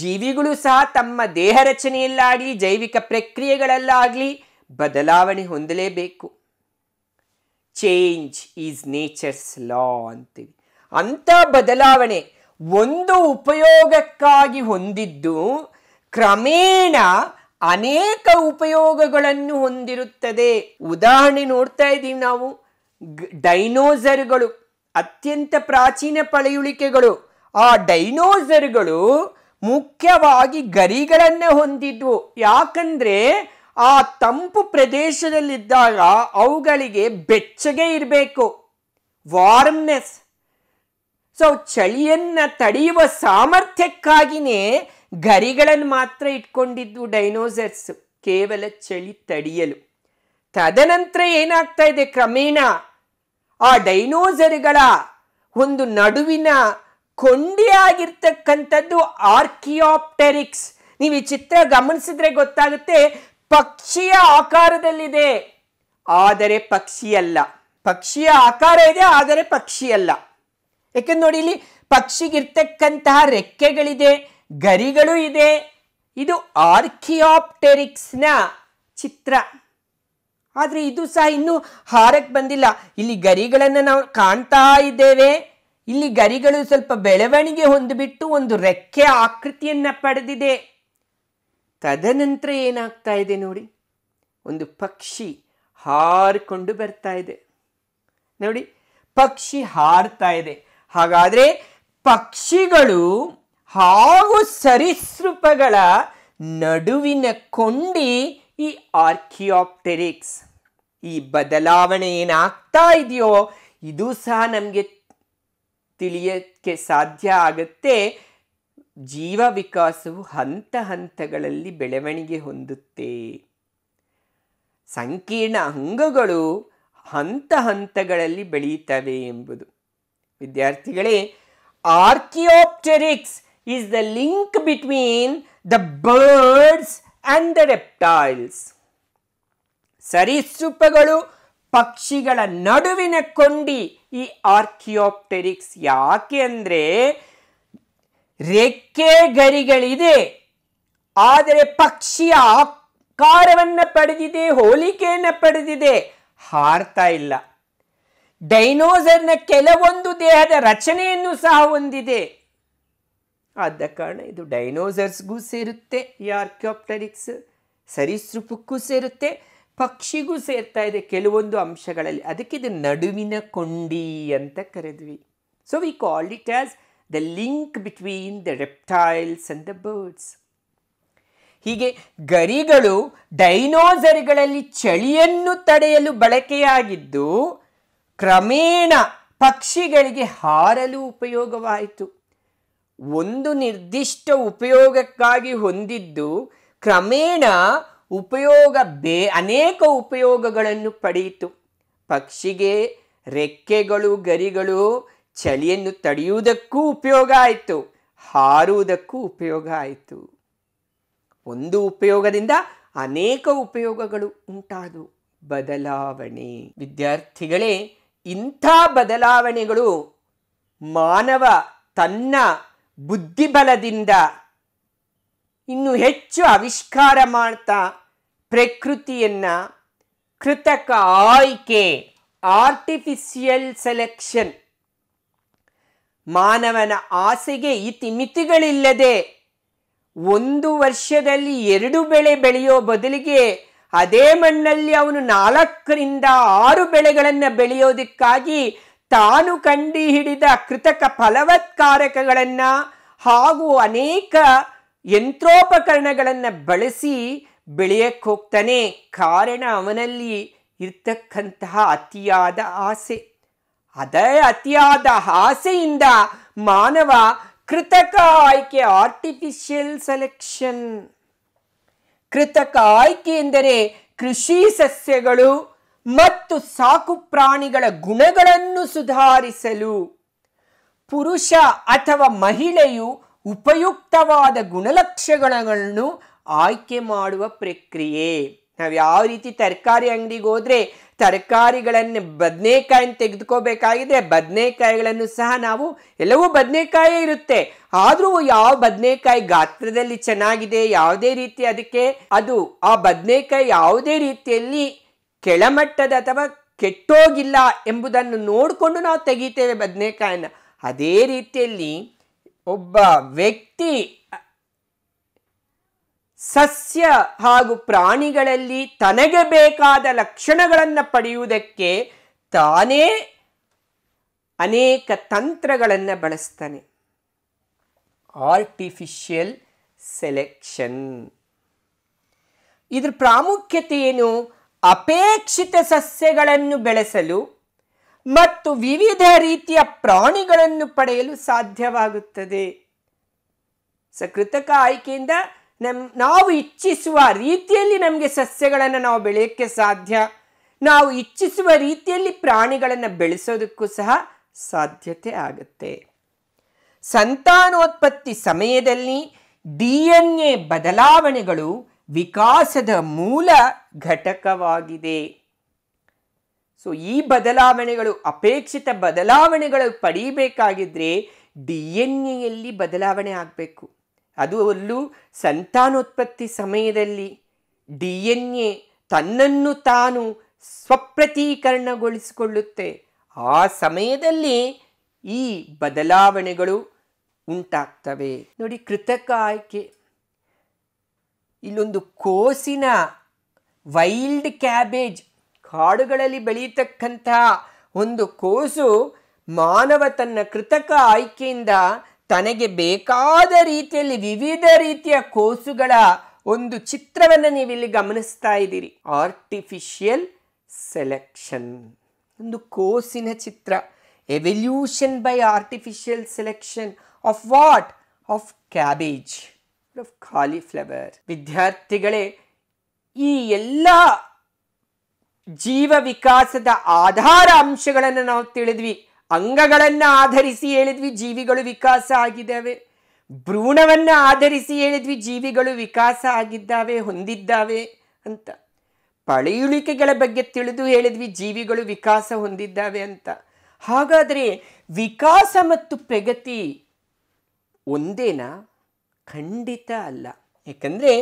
ಜೀವಿಗಳು ಸಹ ತಮ್ಮ ದೇಹ ರಚನೆಯಲ್ಲಾಗಲಿ ಜೈವಿಕ ಪ್ರಕ್ರಿಯೆಗಳಲ್ಲಾಗಲಿ ಬದಲಾವಣೆ ಹೊಂದಲೇಬೇಕು ಚೇಂಜ್ ಈಸ್ ನೇಚರ್ಸ್ ಲಾ ಅಂತೀವಿ ಅಂಥ ಬದಲಾವಣೆ ಒಂದು ಉಪಯೋಗಕ್ಕಾಗಿ ಹೊಂದಿದ್ದು ಕ್ರಮೇಣ ಅನೇಕ ಉಪಯೋಗಗಳನ್ನು ಹೊಂದಿರುತ್ತದೆ ಉದಾಹರಣೆ ನೋಡ್ತಾ ಇದ್ದೀವಿ ನಾವು ಡೈನೋಸರ್ಗಳು ಅತ್ಯಂತ ಪ್ರಾಚೀನ ಪಳೆಯುಳಿಕೆಗಳು ಆ ಡೈನೋಸರ್ಗಳು ಮುಖ್ಯವಾಗಿ ಗರಿಗಳನ್ನು ಹೊಂದಿದ್ವು ಯಾಕಂದರೆ ಆ ತಂಪು ಪ್ರದೇಶದಲ್ಲಿದ್ದಾಗ ಅವುಗಳಿಗೆ ಬೆಚ್ಚಗೆ ಇರಬೇಕು ವಾರ್ಮ್ನೆಸ್ ಸೊ ಚಳಿಯನ್ನು ತಡೆಯುವ ಸಾಮರ್ಥ್ಯಕ್ಕಾಗಿಯೇ ಗರಿಗಳನ್ನು ಮಾತ್ರ ಇಟ್ಕೊಂಡಿದ್ವು ಡೈನೋಸರ್ಸ್ ಕೇವಲ ಚಳಿ ತಡೆಯಲು ತದನಂತರ ಏನಾಗ್ತಾ ಇದೆ ಕ್ರಮೇಣ ಆ ಡೈನೋಸರ್ಗಳ ಒಂದು ನಡುವಿನ ಕೊಂಡಿಯಾಗಿರ್ತಕ್ಕಂಥದ್ದು ಆರ್ಕಿಯಾಪ್ಟೆರಿಕ್ಸ್ ನೀವು ಈ ಚಿತ್ರ ಗಮನಿಸಿದ್ರೆ ಗೊತ್ತಾಗುತ್ತೆ ಪಕ್ಷಿಯ ಆಕಾರದಲ್ಲಿದೆ ಆದರೆ ಪಕ್ಷಿಯಲ್ಲ ಪಕ್ಷಿಯ ಆಕಾರ ಇದೆ ಆದರೆ ಪಕ್ಷಿಯಲ್ಲ ಯಾಕೆಂದ್ರೆ ನೋಡಿ ಇಲ್ಲಿ ಪಕ್ಷಿಗಿರ್ತಕ್ಕಂತಹ ರೆಕ್ಕೆಗಳಿದೆ ಗರಿಗಳು ಇದೆ ಇದು ಆರ್ಕಿಯಾಪ್ಟೆರಿಕ್ಸ್ನ ಚಿತ್ರ ಆದರೆ ಇದು ಸಹ ಇನ್ನೂ ಹಾರಕ್ಕೆ ಬಂದಿಲ್ಲ ಇಲ್ಲಿ ಗರಿಗಳನ್ನು ನಾವು ಕಾಣ್ತಾ ಇದ್ದೇವೆ ಇಲ್ಲಿ ಗರಿಗಳು ಸ್ವಲ್ಪ ಬೆಳವಣಿಗೆ ಹೊಂದಿಬಿಟ್ಟು ಒಂದು ರೆಕ್ಕೆ ಆಕೃತಿಯನ್ನು ಪಡೆದಿದೆ ತದನಂತರ ಏನಾಗ್ತಾ ಇದೆ ನೋಡಿ ಒಂದು ಪಕ್ಷಿ ಹಾರಿಕೊಂಡು ಬರ್ತಾ ಇದೆ ನೋಡಿ ಪಕ್ಷಿ ಹಾರ್ತಾ ಇದೆ ಹಾಗಾದರೆ ಪಕ್ಷಿಗಳು ಹಾಗೂ ಸರಿಸೃಪಗಳ ನಡುವಿನ ಕೊಂಡಿ ಈ ಆರ್ಕಿಯೋಪ್ಟೆರಿಕ್ಸ್ ಈ ಬದಲಾವಣೆ ಏನಾಗ್ತಾ ಇದೆಯೋ ಇದು ಸಹ ನಮಗೆ ತಿಳಿಯಕ್ಕೆ ಸಾಧ್ಯ ಆಗುತ್ತೆ ಜೀವ ವಿಕಾಸವು ಹಂತ ಹಂತಗಳಲ್ಲಿ ಬೆಳವಣಿಗೆ ಹೊಂದುತ್ತೆ ಸಂಕೀರ್ಣ ಅಂಗಗಳು ಹಂತ ಹಂತಗಳಲ್ಲಿ ಬೆಳೆಯುತ್ತವೆ ಎಂಬುದು ವಿದ್ಯಾರ್ಥಿಗಳೇ archaeopteryx is the link between the birds and the ಸರೀಸೃಪಗಳು ಪಕ್ಷಿಗಳ ನಡುವಿನ ಕೊಂಡಿ ಈ ಆರ್ಕಿಯೋಪ್ಟೆರಿಕ್ಸ್ ಯಾಕೆ ಅಂದರೆ ರೆಕ್ಕೆ ಗರಿಗಳಿದೆ ಆದರೆ ಪಕ್ಷಿಯ ಆಕಾರವನ್ನು ಪಡೆದಿದೆ ಹೋಲಿಕೆಯನ್ನು ಪಡೆದಿದೆ ಹಾರ್ತಾ ಇಲ್ಲ ಡೈನೋಸರ್ನ ಕೆಲವೊಂದು ದೇಹದ ರಚನೆಯನ್ನು ಸಹ ಹೊಂದಿದೆ ಆದ ಕಾರಣ ಇದು ಡೈನೋಸರ್ಸ್ಗೂ ಸೇರುತ್ತೆ ಈ ಆರ್ಕ್ಯೋಪ್ಟರಿಕ್ಸ್ ಸರೀಸೃಪಕ್ಕೂ ಸೇರುತ್ತೆ ಪಕ್ಷಿಗೂ ಸೇರ್ತಾ ಇದೆ ಕೆಲವೊಂದು ಅಂಶಗಳಲ್ಲಿ ಅದಕ್ಕೆ ಇದು ನಡುವಿನ ಕೊಂಡಿ ಅಂತ ಕರೆದ್ವಿ so we call it as the link between the reptiles and the birds ಹೀಗೆ ಗರಿಗಳು ಡೈನೋಸರ್ಗಳಲ್ಲಿ ಚಳಿಯನ್ನು ತಡೆಯಲು ಬಳಕೆಯಾಗಿದ್ದು ಕ್ರಮೇಣ ಪಕ್ಷಿಗಳಿಗೆ ಹಾರಲು ಉಪಯೋಗವಾಯಿತು ಒಂದು ನಿರ್ದಿಷ್ಟ ಉಪಯೋಗಕ್ಕಾಗಿ ಹೊಂದಿದ್ದು ಕ್ರಮೇಣ ಉಪಯೋಗ ಬೇ ಅನೇಕ ಉಪಯೋಗಗಳನ್ನು ಪಡೆಯಿತು ಪಕ್ಷಿಗೆ ರೆಕ್ಕೆಗಳು ಗರಿಗಳು ಚಳಿಯನ್ನು ತಡೆಯುವುದಕ್ಕೂ ಉಪಯೋಗ ಆಯಿತು ಹಾರುವುದಕ್ಕೂ ಉಪಯೋಗ ಆಯಿತು ಒಂದು ಉಪಯೋಗದಿಂದ ಅನೇಕ ಉಪಯೋಗಗಳು ಉಂಟಾದವು ಬದಲಾವಣೆ ವಿದ್ಯಾರ್ಥಿಗಳೇ ಇಂಥ ಬದಲಾವಣೆಗಳು ಮಾನವ ತನ್ನ ಬುದ್ಧಿಬಲದಿಂದ ಇನ್ನು ಹೆಚ್ಚು ಆವಿಷ್ಕಾರ ಮಾಡ್ತಾ ಪ್ರಕೃತಿಯನ್ನು ಕೃತಕ ಆಯ್ಕೆ ಆರ್ಟಿಫಿಷಿಯಲ್ ಸೆಲೆಕ್ಷನ್ ಮಾನವನ ಆಸೆಗೆ ಇತಿಮಿತಿಗಳಿಲ್ಲದೆ ಒಂದು ವರ್ಷದಲ್ಲಿ ಎರಡು ಬೆಳೆ ಬೆಳೆಯೋ ಬದಲಿಗೆ ಅದೇ ಮಣ್ಣಲ್ಲಿ ಅವನು ನಾಲ್ಕರಿಂದ ಆರು ಬೆಳೆಗಳನ್ನು ಬೆಳೆಯೋದಕ್ಕಾಗಿ ತಾನು ಹಿಡಿದ ಕೃತಕ ಫಲವತ್ಕಾರಕಗಳನ್ನು ಹಾಗೂ ಅನೇಕ ಯಂತ್ರೋಪಕರಣಗಳನ್ನು ಬಳಸಿ ಬೆಳೆಯಕ್ಕೆ ಹೋಗ್ತಾನೆ ಕಾರಣ ಅವನಲ್ಲಿ ಇರ್ತಕ್ಕಂತಹ ಅತಿಯಾದ ಆಸೆ ಅದೇ ಅತಿಯಾದ ಆಸೆಯಿಂದ ಮಾನವ ಕೃತಕ ಆಯ್ಕೆ ಆರ್ಟಿಫಿಷಿಯಲ್ ಸೆಲೆಕ್ಷನ್ ಕೃತಕ ಆಯ್ಕೆ ಎಂದರೆ ಕೃಷಿ ಸಸ್ಯಗಳು ಮತ್ತು ಸಾಕು ಪ್ರಾಣಿಗಳ ಗುಣಗಳನ್ನು ಸುಧಾರಿಸಲು ಪುರುಷ ಅಥವಾ ಮಹಿಳೆಯು ಉಪಯುಕ್ತವಾದ ಗುಣಲಕ್ಷಣಗಳನ್ನು ಆಯ್ಕೆ ಮಾಡುವ ಪ್ರಕ್ರಿಯೆ ನಾವು ಯಾವ ರೀತಿ ತರಕಾರಿ ಅಂಗಡಿಗೆ ಹೋದರೆ ತರಕಾರಿಗಳನ್ನು ಬದನೆಕಾಯನ್ನು ತೆಗೆದುಕೋಬೇಕಾಗಿದ್ರೆ ಬದನೆಕಾಯಿಗಳನ್ನು ಸಹ ನಾವು ಎಲ್ಲವೂ ಬದನೆಕಾಯಿ ಇರುತ್ತೆ ಆದರೂ ಯಾವ ಬದನೆಕಾಯಿ ಗಾತ್ರದಲ್ಲಿ ಚೆನ್ನಾಗಿದೆ ಯಾವುದೇ ರೀತಿ ಅದಕ್ಕೆ ಅದು ಆ ಬದನೆಕಾಯಿ ಯಾವುದೇ ರೀತಿಯಲ್ಲಿ ಕೆಳಮಟ್ಟದ ಅಥವಾ ಕೆಟ್ಟೋಗಿಲ್ಲ ಎಂಬುದನ್ನು ನೋಡಿಕೊಂಡು ನಾವು ತೆಗೀತೇವೆ ಬದನೆಕಾಯನ್ನು ಅದೇ ರೀತಿಯಲ್ಲಿ ಒಬ್ಬ ವ್ಯಕ್ತಿ ಸಸ್ಯ ಹಾಗೂ ಪ್ರಾಣಿಗಳಲ್ಲಿ ತನಗೆ ಬೇಕಾದ ಲಕ್ಷಣಗಳನ್ನು ಪಡೆಯುವುದಕ್ಕೆ ತಾನೇ ಅನೇಕ ತಂತ್ರಗಳನ್ನು ಬಳಸ್ತಾನೆ ಆರ್ಟಿಫಿಷಿಯಲ್ ಸೆಲೆಕ್ಷನ್ ಇದ್ರ ಪ್ರಾಮುಖ್ಯತೆ ಏನು ಅಪೇಕ್ಷಿತ ಸಸ್ಯಗಳನ್ನು ಬೆಳೆಸಲು ಮತ್ತು ವಿವಿಧ ರೀತಿಯ ಪ್ರಾಣಿಗಳನ್ನು ಪಡೆಯಲು ಸಾಧ್ಯವಾಗುತ್ತದೆ ಸಕೃತಕ ಆಯ್ಕೆಯಿಂದ ನಮ್ ನಾವು ಇಚ್ಛಿಸುವ ರೀತಿಯಲ್ಲಿ ನಮಗೆ ಸಸ್ಯಗಳನ್ನು ನಾವು ಬೆಳೆಯೋಕ್ಕೆ ಸಾಧ್ಯ ನಾವು ಇಚ್ಛಿಸುವ ರೀತಿಯಲ್ಲಿ ಪ್ರಾಣಿಗಳನ್ನು ಬೆಳೆಸೋದಕ್ಕೂ ಸಹ ಸಾಧ್ಯತೆ ಆಗುತ್ತೆ ಸಂತಾನೋತ್ಪತ್ತಿ ಸಮಯದಲ್ಲಿ ಡಿ ಎನ್ ಎ ಬದಲಾವಣೆಗಳು ವಿಕಾಸದ ಮೂಲ ಘಟಕವಾಗಿದೆ ಸೊ ಈ ಬದಲಾವಣೆಗಳು ಅಪೇಕ್ಷಿತ ಬದಲಾವಣೆಗಳು ಪಡೀಬೇಕಾಗಿದ್ದರೆ ಡಿ ಎನ್ ಎಯಲ್ಲಿ ಬದಲಾವಣೆ ಆಗಬೇಕು ಅದು ಅಲ್ಲೂ ಸಂತಾನೋತ್ಪತ್ತಿ ಸಮಯದಲ್ಲಿ ಡಿ ಎನ್ ಎ ತನ್ನನ್ನು ತಾನು ಸ್ವಪ್ರತೀಕರಣಗೊಳಿಸಿಕೊಳ್ಳುತ್ತೆ ಆ ಸಮಯದಲ್ಲಿ ಈ ಬದಲಾವಣೆಗಳು ಉಂಟಾಗ್ತವೆ ನೋಡಿ ಕೃತಕ ಆಯ್ಕೆ ಇಲ್ಲೊಂದು ಕೋಸಿನ ವೈಲ್ಡ್ ಕ್ಯಾಬೇಜ್ ಕಾಡುಗಳಲ್ಲಿ ಬೆಳೆಯತಕ್ಕಂತಹ ಒಂದು ಕೋಸು ಮಾನವ ತನ್ನ ಕೃತಕ ಆಯ್ಕೆಯಿಂದ ತನಗೆ ಬೇಕಾದ ರೀತಿಯಲ್ಲಿ ವಿವಿಧ ರೀತಿಯ ಕೋಸುಗಳ ಒಂದು ಚಿತ್ರವನ್ನು ನೀವಿಲ್ಲಿ ಗಮನಿಸ್ತಾ ಇದ್ದೀರಿ ಆರ್ಟಿಫಿಷಿಯಲ್ ಸೆಲೆಕ್ಷನ್ ಒಂದು ಕೋಸಿನ ಚಿತ್ರ evolution by artificial selection of what of cabbage of cauliflower ವಿದ್ಯಾರ್ಥಿಗಳೇ ಈ ಎಲ್ಲ ಜೀವ ವಿಕಾಸದ ಆಧಾರ ಅಂಶಗಳನ್ನು ನಾವು ತಿಳಿದ್ವಿ ಅಂಗಗಳನ್ನು ಆಧರಿಸಿ ಹೇಳಿದ್ವಿ ಜೀವಿಗಳು ವಿಕಾಸ ಆಗಿದ್ದಾವೆ ಭ್ರೂಣವನ್ನು ಆಧರಿಸಿ ಹೇಳಿದ್ವಿ ಜೀವಿಗಳು ವಿಕಾಸ ಆಗಿದ್ದಾವೆ ಹೊಂದಿದ್ದಾವೆ ಅಂತ ಪಳೆಯುಳಿಕೆಗಳ ಬಗ್ಗೆ ತಿಳಿದು ಹೇಳಿದ್ವಿ ಜೀವಿಗಳು ವಿಕಾಸ ಹೊಂದಿದ್ದಾವೆ ಅಂತ ಹಾಗಾದರೆ ವಿಕಾಸ ಮತ್ತು ಪ್ರಗತಿ ಒಂದೇನಾ ಖಂಡಿತ ಅಲ್ಲ ಏಕೆಂದರೆ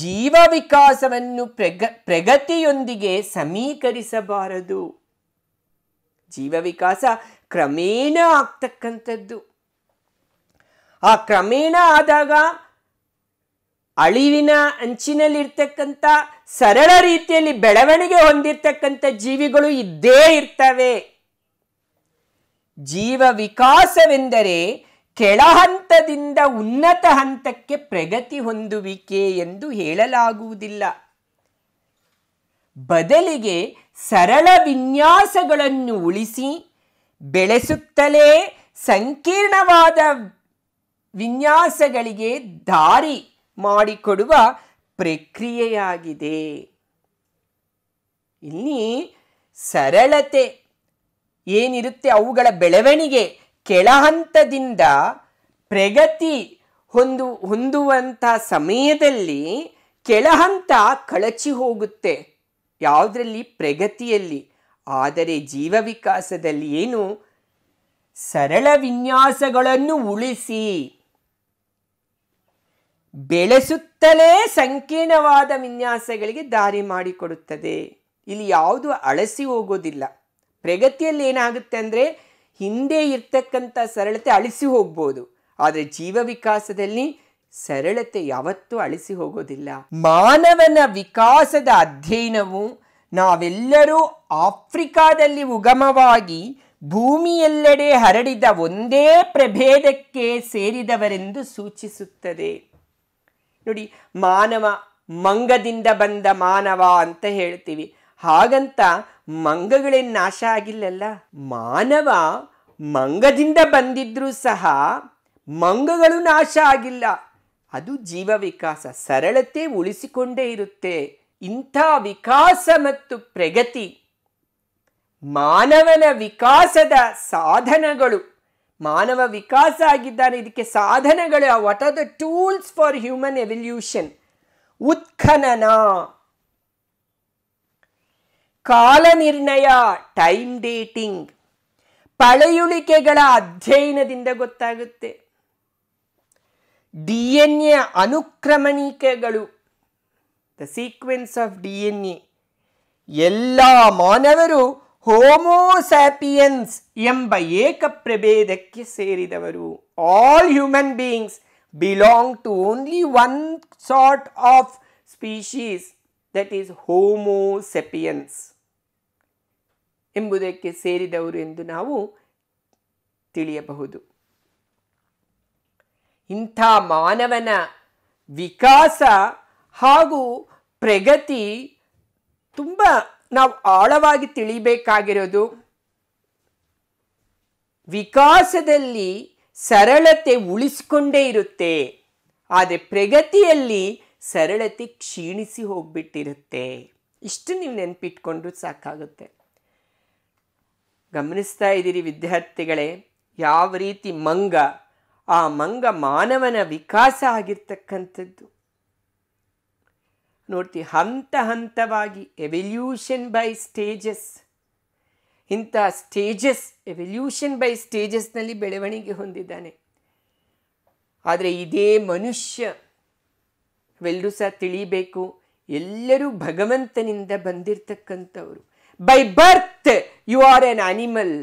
ಜೀವ ವಿಕಾಸವನ್ನು ಪ್ರಗ ಪ್ರಗತಿಯೊಂದಿಗೆ ಸಮೀಕರಿಸಬಾರದು ಜೀವ ವಿಕಾಸ ಕ್ರಮೇಣ ಆಗ್ತಕ್ಕಂಥದ್ದು ಆ ಕ್ರಮೇಣ ಆದಾಗ ಅಳಿವಿನ ಅಂಚಿನಲ್ಲಿರ್ತಕ್ಕಂಥ ಸರಳ ರೀತಿಯಲ್ಲಿ ಬೆಳವಣಿಗೆ ಹೊಂದಿರತಕ್ಕಂಥ ಜೀವಿಗಳು ಇದ್ದೇ ಇರ್ತವೆ ಜೀವ ವಿಕಾಸವೆಂದರೆ ಕೆಳಹಂತದಿಂದ ಉನ್ನತ ಹಂತಕ್ಕೆ ಪ್ರಗತಿ ಹೊಂದುವಿಕೆ ಎಂದು ಹೇಳಲಾಗುವುದಿಲ್ಲ ಬದಲಿಗೆ ಸರಳ ವಿನ್ಯಾಸಗಳನ್ನು ಉಳಿಸಿ ಬೆಳೆಸುತ್ತಲೇ ಸಂಕೀರ್ಣವಾದ ವಿನ್ಯಾಸಗಳಿಗೆ ದಾರಿ ಮಾಡಿಕೊಡುವ ಪ್ರಕ್ರಿಯೆಯಾಗಿದೆ ಇಲ್ಲಿ ಸರಳತೆ ಏನಿರುತ್ತೆ ಅವುಗಳ ಬೆಳವಣಿಗೆ ಕೆಳಹಂತದಿಂದ ಪ್ರಗತಿ ಹೊಂದು ಹೊಂದುವಂಥ ಸಮಯದಲ್ಲಿ ಕೆಳಹಂತ ಕಳಚಿ ಹೋಗುತ್ತೆ ಯಾವುದರಲ್ಲಿ ಪ್ರಗತಿಯಲ್ಲಿ ಆದರೆ ಜೀವ ವಿಕಾಸದಲ್ಲಿ ಏನು ಸರಳ ವಿನ್ಯಾಸಗಳನ್ನು ಉಳಿಸಿ ಬೆಳೆಸುತ್ತಲೇ ಸಂಕೀರ್ಣವಾದ ವಿನ್ಯಾಸಗಳಿಗೆ ದಾರಿ ಮಾಡಿಕೊಡುತ್ತದೆ ಇಲ್ಲಿ ಯಾವುದು ಅಳಸಿ ಹೋಗೋದಿಲ್ಲ ಪ್ರಗತಿಯಲ್ಲಿ ಏನಾಗುತ್ತೆ ಅಂದರೆ ಹಿಂದೆ ಇರ್ತಕ್ಕಂಥ ಸರಳತೆ ಅಳಿಸಿ ಹೋಗ್ಬೋದು ಆದರೆ ಜೀವ ವಿಕಾಸದಲ್ಲಿ ಸರಳತೆ ಯಾವತ್ತೂ ಅಳಿಸಿ ಹೋಗೋದಿಲ್ಲ ಮಾನವನ ವಿಕಾಸದ ಅಧ್ಯಯನವು ನಾವೆಲ್ಲರೂ ಆಫ್ರಿಕಾದಲ್ಲಿ ಉಗಮವಾಗಿ ಭೂಮಿಯೆಲ್ಲೆಡೆ ಹರಡಿದ ಒಂದೇ ಪ್ರಭೇದಕ್ಕೆ ಸೇರಿದವರೆಂದು ಸೂಚಿಸುತ್ತದೆ ನೋಡಿ ಮಾನವ ಮಂಗದಿಂದ ಬಂದ ಮಾನವ ಅಂತ ಹೇಳ್ತೀವಿ ಹಾಗಂತ ಮಂಗಗಳೇನು ನಾಶ ಆಗಿಲ್ಲಲ್ಲ ಮಾನವ ಮಂಗದಿಂದ ಬಂದಿದ್ದರೂ ಸಹ ಮಂಗಗಳು ನಾಶ ಆಗಿಲ್ಲ ಅದು ಜೀವ ವಿಕಾಸ ಸರಳತೆ ಉಳಿಸಿಕೊಂಡೇ ಇರುತ್ತೆ ಇಂಥ ವಿಕಾಸ ಮತ್ತು ಪ್ರಗತಿ ಮಾನವನ ವಿಕಾಸದ ಸಾಧನಗಳು ಮಾನವ ವಿಕಾಸ ಆಗಿದ್ದಾನೆ ಇದಕ್ಕೆ ಸಾಧನಗಳು what are the tools for human evolution ಉತ್ಖನನ ಕಾಲ ನಿರ್ಣಯ ಟೈಮ್ ಡೇಟಿಂಗ್ ಪಳೆಯುಳಿಕೆಗಳ ಅಧ್ಯಯನದಿಂದ ಗೊತ್ತಾಗುತ್ತೆ ಡಿ ಎನ್ ಎ ಅನುಕ್ರಮಣಿಕೆಗಳು the sequence of D N A ಎಲ್ಲ ಮಾನವರು ಹೋಮೋಸ್ಯಾಪಿಯನ್ಸ್ ಎಂಬ ಏಕ ಪ್ರಭೇದಕ್ಕೆ ಸೇರಿದವರು all human beings belong to only one sort of species that is homo sapiens ಎಂಬುದಕ್ಕೆ ಸೇರಿದವರು ಎಂದು ನಾವು ತಿಳಿಯಬಹುದು ಇಂಥ ಮಾನವನ ವಿಕಾಸ ಹಾಗೂ ಪ್ರಗತಿ ತುಂಬ ನಾವು ಆಳವಾಗಿ ತಿಳಿಬೇಕಾಗಿರೋದು ವಿಕಾಸದಲ್ಲಿ ಸರಳತೆ ಉಳಿಸಿಕೊಂಡೇ ಇರುತ್ತೆ ಆದರೆ ಪ್ರಗತಿಯಲ್ಲಿ ಸರಳತೆ ಕ್ಷೀಣಿಸಿ ಹೋಗ್ಬಿಟ್ಟಿರುತ್ತೆ ಇಷ್ಟು ನೀವು ನೆನಪಿಟ್ಕೊಂಡ್ರೂ ಸಾಕಾಗುತ್ತೆ ಗಮನಿಸ್ತಾ ಇದ್ದೀರಿ ವಿದ್ಯಾರ್ಥಿಗಳೇ ಯಾವ ರೀತಿ ಮಂಗ ಆ ಮಂಗ ಮಾನವನ ವಿಕಾಸ ಆಗಿರ್ತಕ್ಕಂಥದ್ದು ನೋಡ್ತಿ ಹಂತ ಹಂತವಾಗಿ ಎವಲ್ಯೂಷನ್ ಬೈ ಸ್ಟೇಜಸ್ ಇಂಥ ಸ್ಟೇಜಸ್ ಎವಲ್ಯೂಷನ್ ಬೈ ಸ್ಟೇಜಸ್ನಲ್ಲಿ ಬೆಳವಣಿಗೆ ಹೊಂದಿದ್ದಾನೆ ಆದರೆ ಇದೇ ಮನುಷ್ಯ ಎಲ್ಲರೂ ಸಹ ತಿಳಿಬೇಕು ಎಲ್ಲರೂ ಭಗವಂತನಿಂದ ಬಂದಿರತಕ್ಕಂಥವರು by birth you are an animal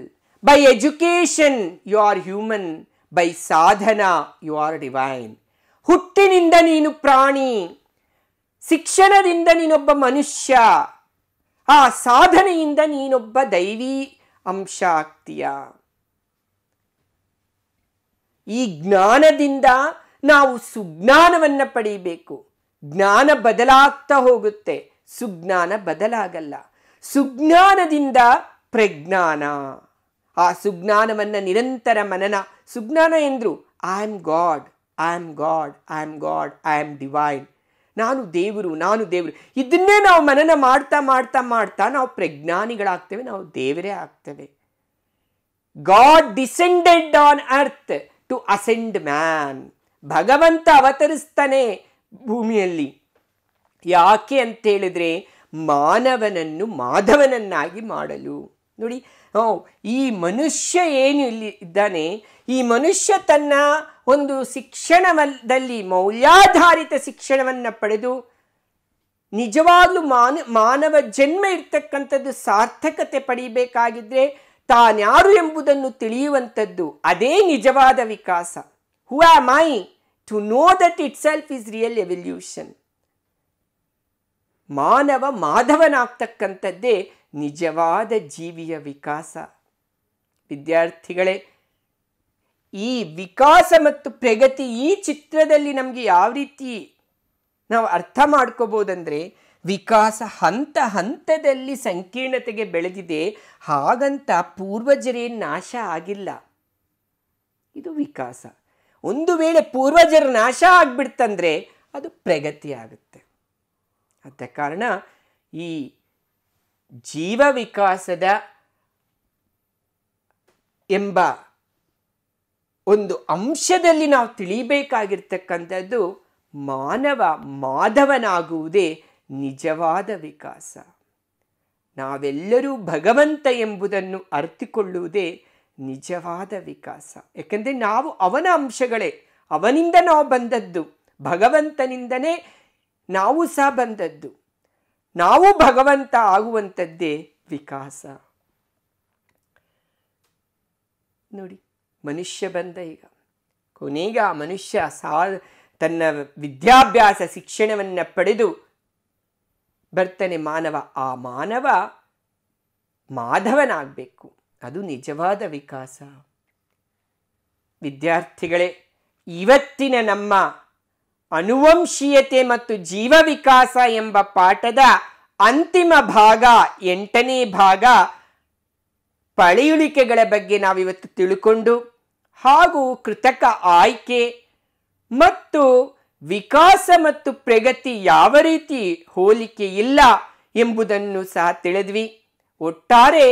by education you are human by sadhana you are divine ಹುಟ್ಟಿನಿಂದ ನೀನು ಪ್ರಾಣಿ ಶಿಕ್ಷಣದಿಂದ ನೀನೊಬ್ಬ ಮನುಷ್ಯ ಆ ಸಾಧನೆಯಿಂದ ನೀನೊಬ್ಬ ದೈವಿ ಅಂಶ ಆಗ್ತೀಯ ಈ ಜ್ಞಾನದಿಂದ ನಾವು ಸುಜ್ಞಾನವನ್ನು ಪಡೀಬೇಕು ಜ್ಞಾನ ಬದಲಾಗ್ತಾ ಹೋಗುತ್ತೆ ಸುಜ್ಞಾನ ಬದಲಾಗಲ್ಲ ಸುಜ್ಞಾನದಿಂದ ಪ್ರಜ್ಞಾನ ಆ ಸುಜ್ಞಾನವನ್ನು ನಿರಂತರ ಮನನ ಸುಜ್ಞಾನ ಎಂದರು I am God I am God I am God I am divine ನಾನು ದೇವರು ನಾನು ದೇವರು ಇದನ್ನೇ ನಾವು ಮನನ ಮಾಡ್ತಾ ಮಾಡ್ತಾ ಮಾಡ್ತಾ ನಾವು ಪ್ರಜ್ಞಾನಿಗಳಾಗ್ತೇವೆ ನಾವು ದೇವರೇ ಆಗ್ತೇವೆ God descended on earth to ascend man ಭಗವಂತ ಅವತರಿಸ್ತಾನೆ ಭೂಮಿಯಲ್ಲಿ ಯಾಕೆ ಅಂತ ಹೇಳಿದ್ರೆ ಮಾನವನನ್ನು ಮಾಧವನನ್ನಾಗಿ ಮಾಡಲು ನೋಡಿ ಈ ಮನುಷ್ಯ ಏನು ಇಲ್ಲಿ ಇದ್ದಾನೆ ಈ ಮನುಷ್ಯ ತನ್ನ ಒಂದು ಶಿಕ್ಷಣವದಲ್ಲಿ ಮೌಲ್ಯಾಧಾರಿತ ಶಿಕ್ಷಣವನ್ನು ಪಡೆದು ನಿಜವಾಗ್ಲೂ ಮಾನ ಮಾನವ ಜನ್ಮ ಇರ್ತಕ್ಕಂಥದ್ದು ಸಾರ್ಥಕತೆ ಪಡಿಬೇಕಾಗಿದ್ದರೆ ತಾನ್ಯಾರು ಎಂಬುದನ್ನು ತಿಳಿಯುವಂಥದ್ದು ಅದೇ ನಿಜವಾದ ವಿಕಾಸ who am I to know that itself is real evolution ಮಾನವ ಮಾಧವನಾಗ್ತಕ್ಕಂಥದ್ದೇ ನಿಜವಾದ ಜೀವಿಯ ವಿಕಾಸ ವಿದ್ಯಾರ್ಥಿಗಳೇ ಈ ವಿಕಾಸ ಮತ್ತು ಪ್ರಗತಿ ಈ ಚಿತ್ರದಲ್ಲಿ ನಮಗೆ ಯಾವ ರೀತಿ ನಾವು ಅರ್ಥ ಮಾಡ್ಕೋಬೋದಂದರೆ ವಿಕಾಸ ಹಂತ ಹಂತದಲ್ಲಿ ಸಂಕೀರ್ಣತೆಗೆ ಬೆಳೆದಿದೆ ಹಾಗಂತ ಪೂರ್ವಜರೇನು ನಾಶ ಆಗಿಲ್ಲ ಇದು ವಿಕಾಸ ಒಂದು ವೇಳೆ ಪೂರ್ವಜರ ನಾಶ ಆಗ್ಬಿಡ್ತಂದ್ರೆ ಅದು ಪ್ರಗತಿ ಆಗುತ್ತೆ ಆದ ಕಾರಣ ಈ ಜೀವ ವಿಕಾಸದ ಎಂಬ ಒಂದು ಅಂಶದಲ್ಲಿ ನಾವು ತಿಳಿಬೇಕಾಗಿರ್ತಕ್ಕಂಥದ್ದು ಮಾನವ ಮಾಧವನಾಗುವುದೇ ನಿಜವಾದ ವಿಕಾಸ ನಾವೆಲ್ಲರೂ ಭಗವಂತ ಎಂಬುದನ್ನು ಅರ್ಥಿಕೊಳ್ಳುವುದೇ ನಿಜವಾದ ವಿಕಾಸ ಯಾಕೆಂದರೆ ನಾವು ಅವನ ಅಂಶಗಳೇ ಅವನಿಂದ ನಾವು ಬಂದದ್ದು ಭಗವಂತನಿಂದನೇ ನಾವು ಸಹ ಬಂದದ್ದು ನಾವು ಭಗವಂತ ಆಗುವಂಥದ್ದೇ ವಿಕಾಸ ನೋಡಿ ಮನುಷ್ಯ ಬಂದ ಈಗ ಕೊನೆಗೆ ಆ ಮನುಷ್ಯ ಸಾ ತನ್ನ ವಿದ್ಯಾಭ್ಯಾಸ ಶಿಕ್ಷಣವನ್ನು ಪಡೆದು ಬರ್ತಾನೆ ಮಾನವ ಆ ಮಾನವ ಮಾಧವನಾಗಬೇಕು ಅದು ನಿಜವಾದ ವಿಕಾಸ ವಿದ್ಯಾರ್ಥಿಗಳೇ ಇವತ್ತಿನ ನಮ್ಮ ಅನುವಂಶೀಯತೆ ಮತ್ತು ಜೀವ ವಿಕಾಸ ಎಂಬ ಪಾಠದ ಅಂತಿಮ ಭಾಗ ಎಂಟನೇ ಭಾಗ ಪಳೆಯುಳಿಕೆಗಳ ಬಗ್ಗೆ ನಾವಿವತ್ತು ತಿಳ್ಕೊಂಡು ಹಾಗೂ ಕೃತಕ ಆಯ್ಕೆ ಮತ್ತು ವಿಕಾಸ ಮತ್ತು ಪ್ರಗತಿ ಯಾವ ರೀತಿ ಹೋಲಿಕೆ ಇಲ್ಲ ಎಂಬುದನ್ನು ಸಹ ತಿಳಿದ್ವಿ ಒಟ್ಟಾರೆ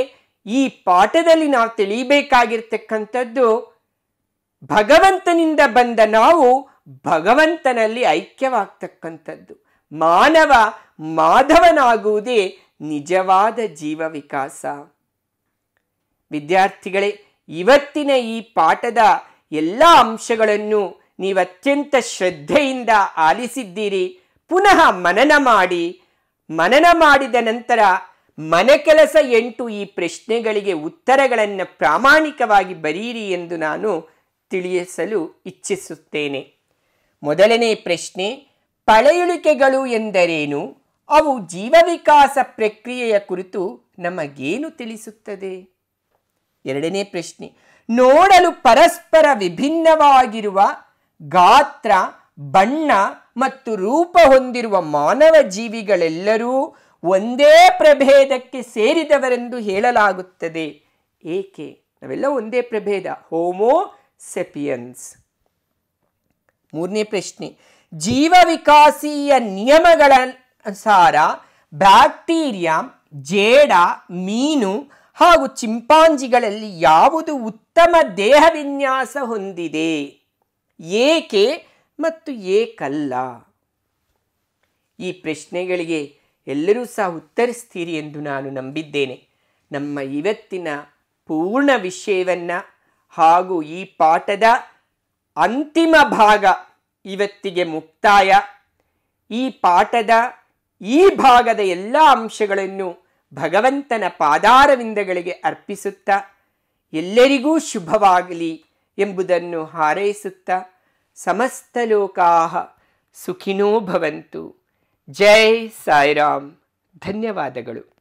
ಈ ಪಾಠದಲ್ಲಿ ನಾವು ತಿಳಿಯಬೇಕಾಗಿರ್ತಕ್ಕಂಥದ್ದು ಭಗವಂತನಿಂದ ಬಂದ ನಾವು ಭಗವಂತನಲ್ಲಿ ಐಕ್ಯವಾಗ್ತಕ್ಕಂಥದ್ದು ಮಾನವ ಮಾಧವನಾಗುವುದೇ ನಿಜವಾದ ಜೀವ ವಿಕಾಸ ವಿದ್ಯಾರ್ಥಿಗಳೇ ಇವತ್ತಿನ ಈ ಪಾಠದ ಎಲ್ಲ ಅಂಶಗಳನ್ನು ನೀವು ಅತ್ಯಂತ ಶ್ರದ್ಧೆಯಿಂದ ಆಲಿಸಿದ್ದೀರಿ ಪುನಃ ಮನನ ಮಾಡಿ ಮನನ ಮಾಡಿದ ನಂತರ ಮನೆ ಕೆಲಸ ಎಂಟು ಈ ಪ್ರಶ್ನೆಗಳಿಗೆ ಉತ್ತರಗಳನ್ನು ಪ್ರಾಮಾಣಿಕವಾಗಿ ಬರೀರಿ ಎಂದು ನಾನು ತಿಳಿಯಿಸಲು ಇಚ್ಛಿಸುತ್ತೇನೆ ಮೊದಲನೇ ಪ್ರಶ್ನೆ ಪಳೆಯುಳಿಕೆಗಳು ಎಂದರೇನು ಅವು ಜೀವವಿಕಾಸ ಪ್ರಕ್ರಿಯೆಯ ಕುರಿತು ನಮಗೇನು ತಿಳಿಸುತ್ತದೆ ಎರಡನೇ ಪ್ರಶ್ನೆ ನೋಡಲು ಪರಸ್ಪರ ವಿಭಿನ್ನವಾಗಿರುವ ಗಾತ್ರ ಬಣ್ಣ ಮತ್ತು ರೂಪ ಹೊಂದಿರುವ ಮಾನವ ಜೀವಿಗಳೆಲ್ಲರೂ ಒಂದೇ ಪ್ರಭೇದಕ್ಕೆ ಸೇರಿದವರೆಂದು ಹೇಳಲಾಗುತ್ತದೆ ಏಕೆ ನಾವೆಲ್ಲ ಒಂದೇ ಪ್ರಭೇದ ಹೋಮೋ ಸೆಪಿಯನ್ಸ್ ಮೂರನೇ ಪ್ರಶ್ನೆ ಜೀವ ವಿಕಾಸೀಯ ನಿಯಮಗಳ ಅನುಸಾರ ಬ್ಯಾಕ್ಟೀರಿಯಾ ಜೇಡ ಮೀನು ಹಾಗೂ ಚಿಂಪಾಂಜಿಗಳಲ್ಲಿ ಯಾವುದು ಉತ್ತಮ ದೇಹ ವಿನ್ಯಾಸ ಹೊಂದಿದೆ ಏಕೆ ಮತ್ತು ಏಕಲ್ಲ ಈ ಪ್ರಶ್ನೆಗಳಿಗೆ ಎಲ್ಲರೂ ಸಹ ಉತ್ತರಿಸ್ತೀರಿ ಎಂದು ನಾನು ನಂಬಿದ್ದೇನೆ ನಮ್ಮ ಇವತ್ತಿನ ಪೂರ್ಣ ವಿಷಯವನ್ನು ಹಾಗೂ ಈ ಪಾಠದ ಅಂತಿಮ ಭಾಗ ಇವತ್ತಿಗೆ ಮುಕ್ತಾಯ ಈ ಪಾಠದ ಈ ಭಾಗದ ಎಲ್ಲ ಅಂಶಗಳನ್ನು ಭಗವಂತನ ಪಾದಾರವಿಂದಗಳಿಗೆ ಅರ್ಪಿಸುತ್ತಾ ಎಲ್ಲರಿಗೂ ಶುಭವಾಗಲಿ ಎಂಬುದನ್ನು ಹಾರೈಸುತ್ತ ಸಮಸ್ತ ಲೋಕಾಹ ಸುಖಿನೋ ಭವಂತು ಜೈ ಸಾಯಿರಾಮ್ ಧನ್ಯವಾದಗಳು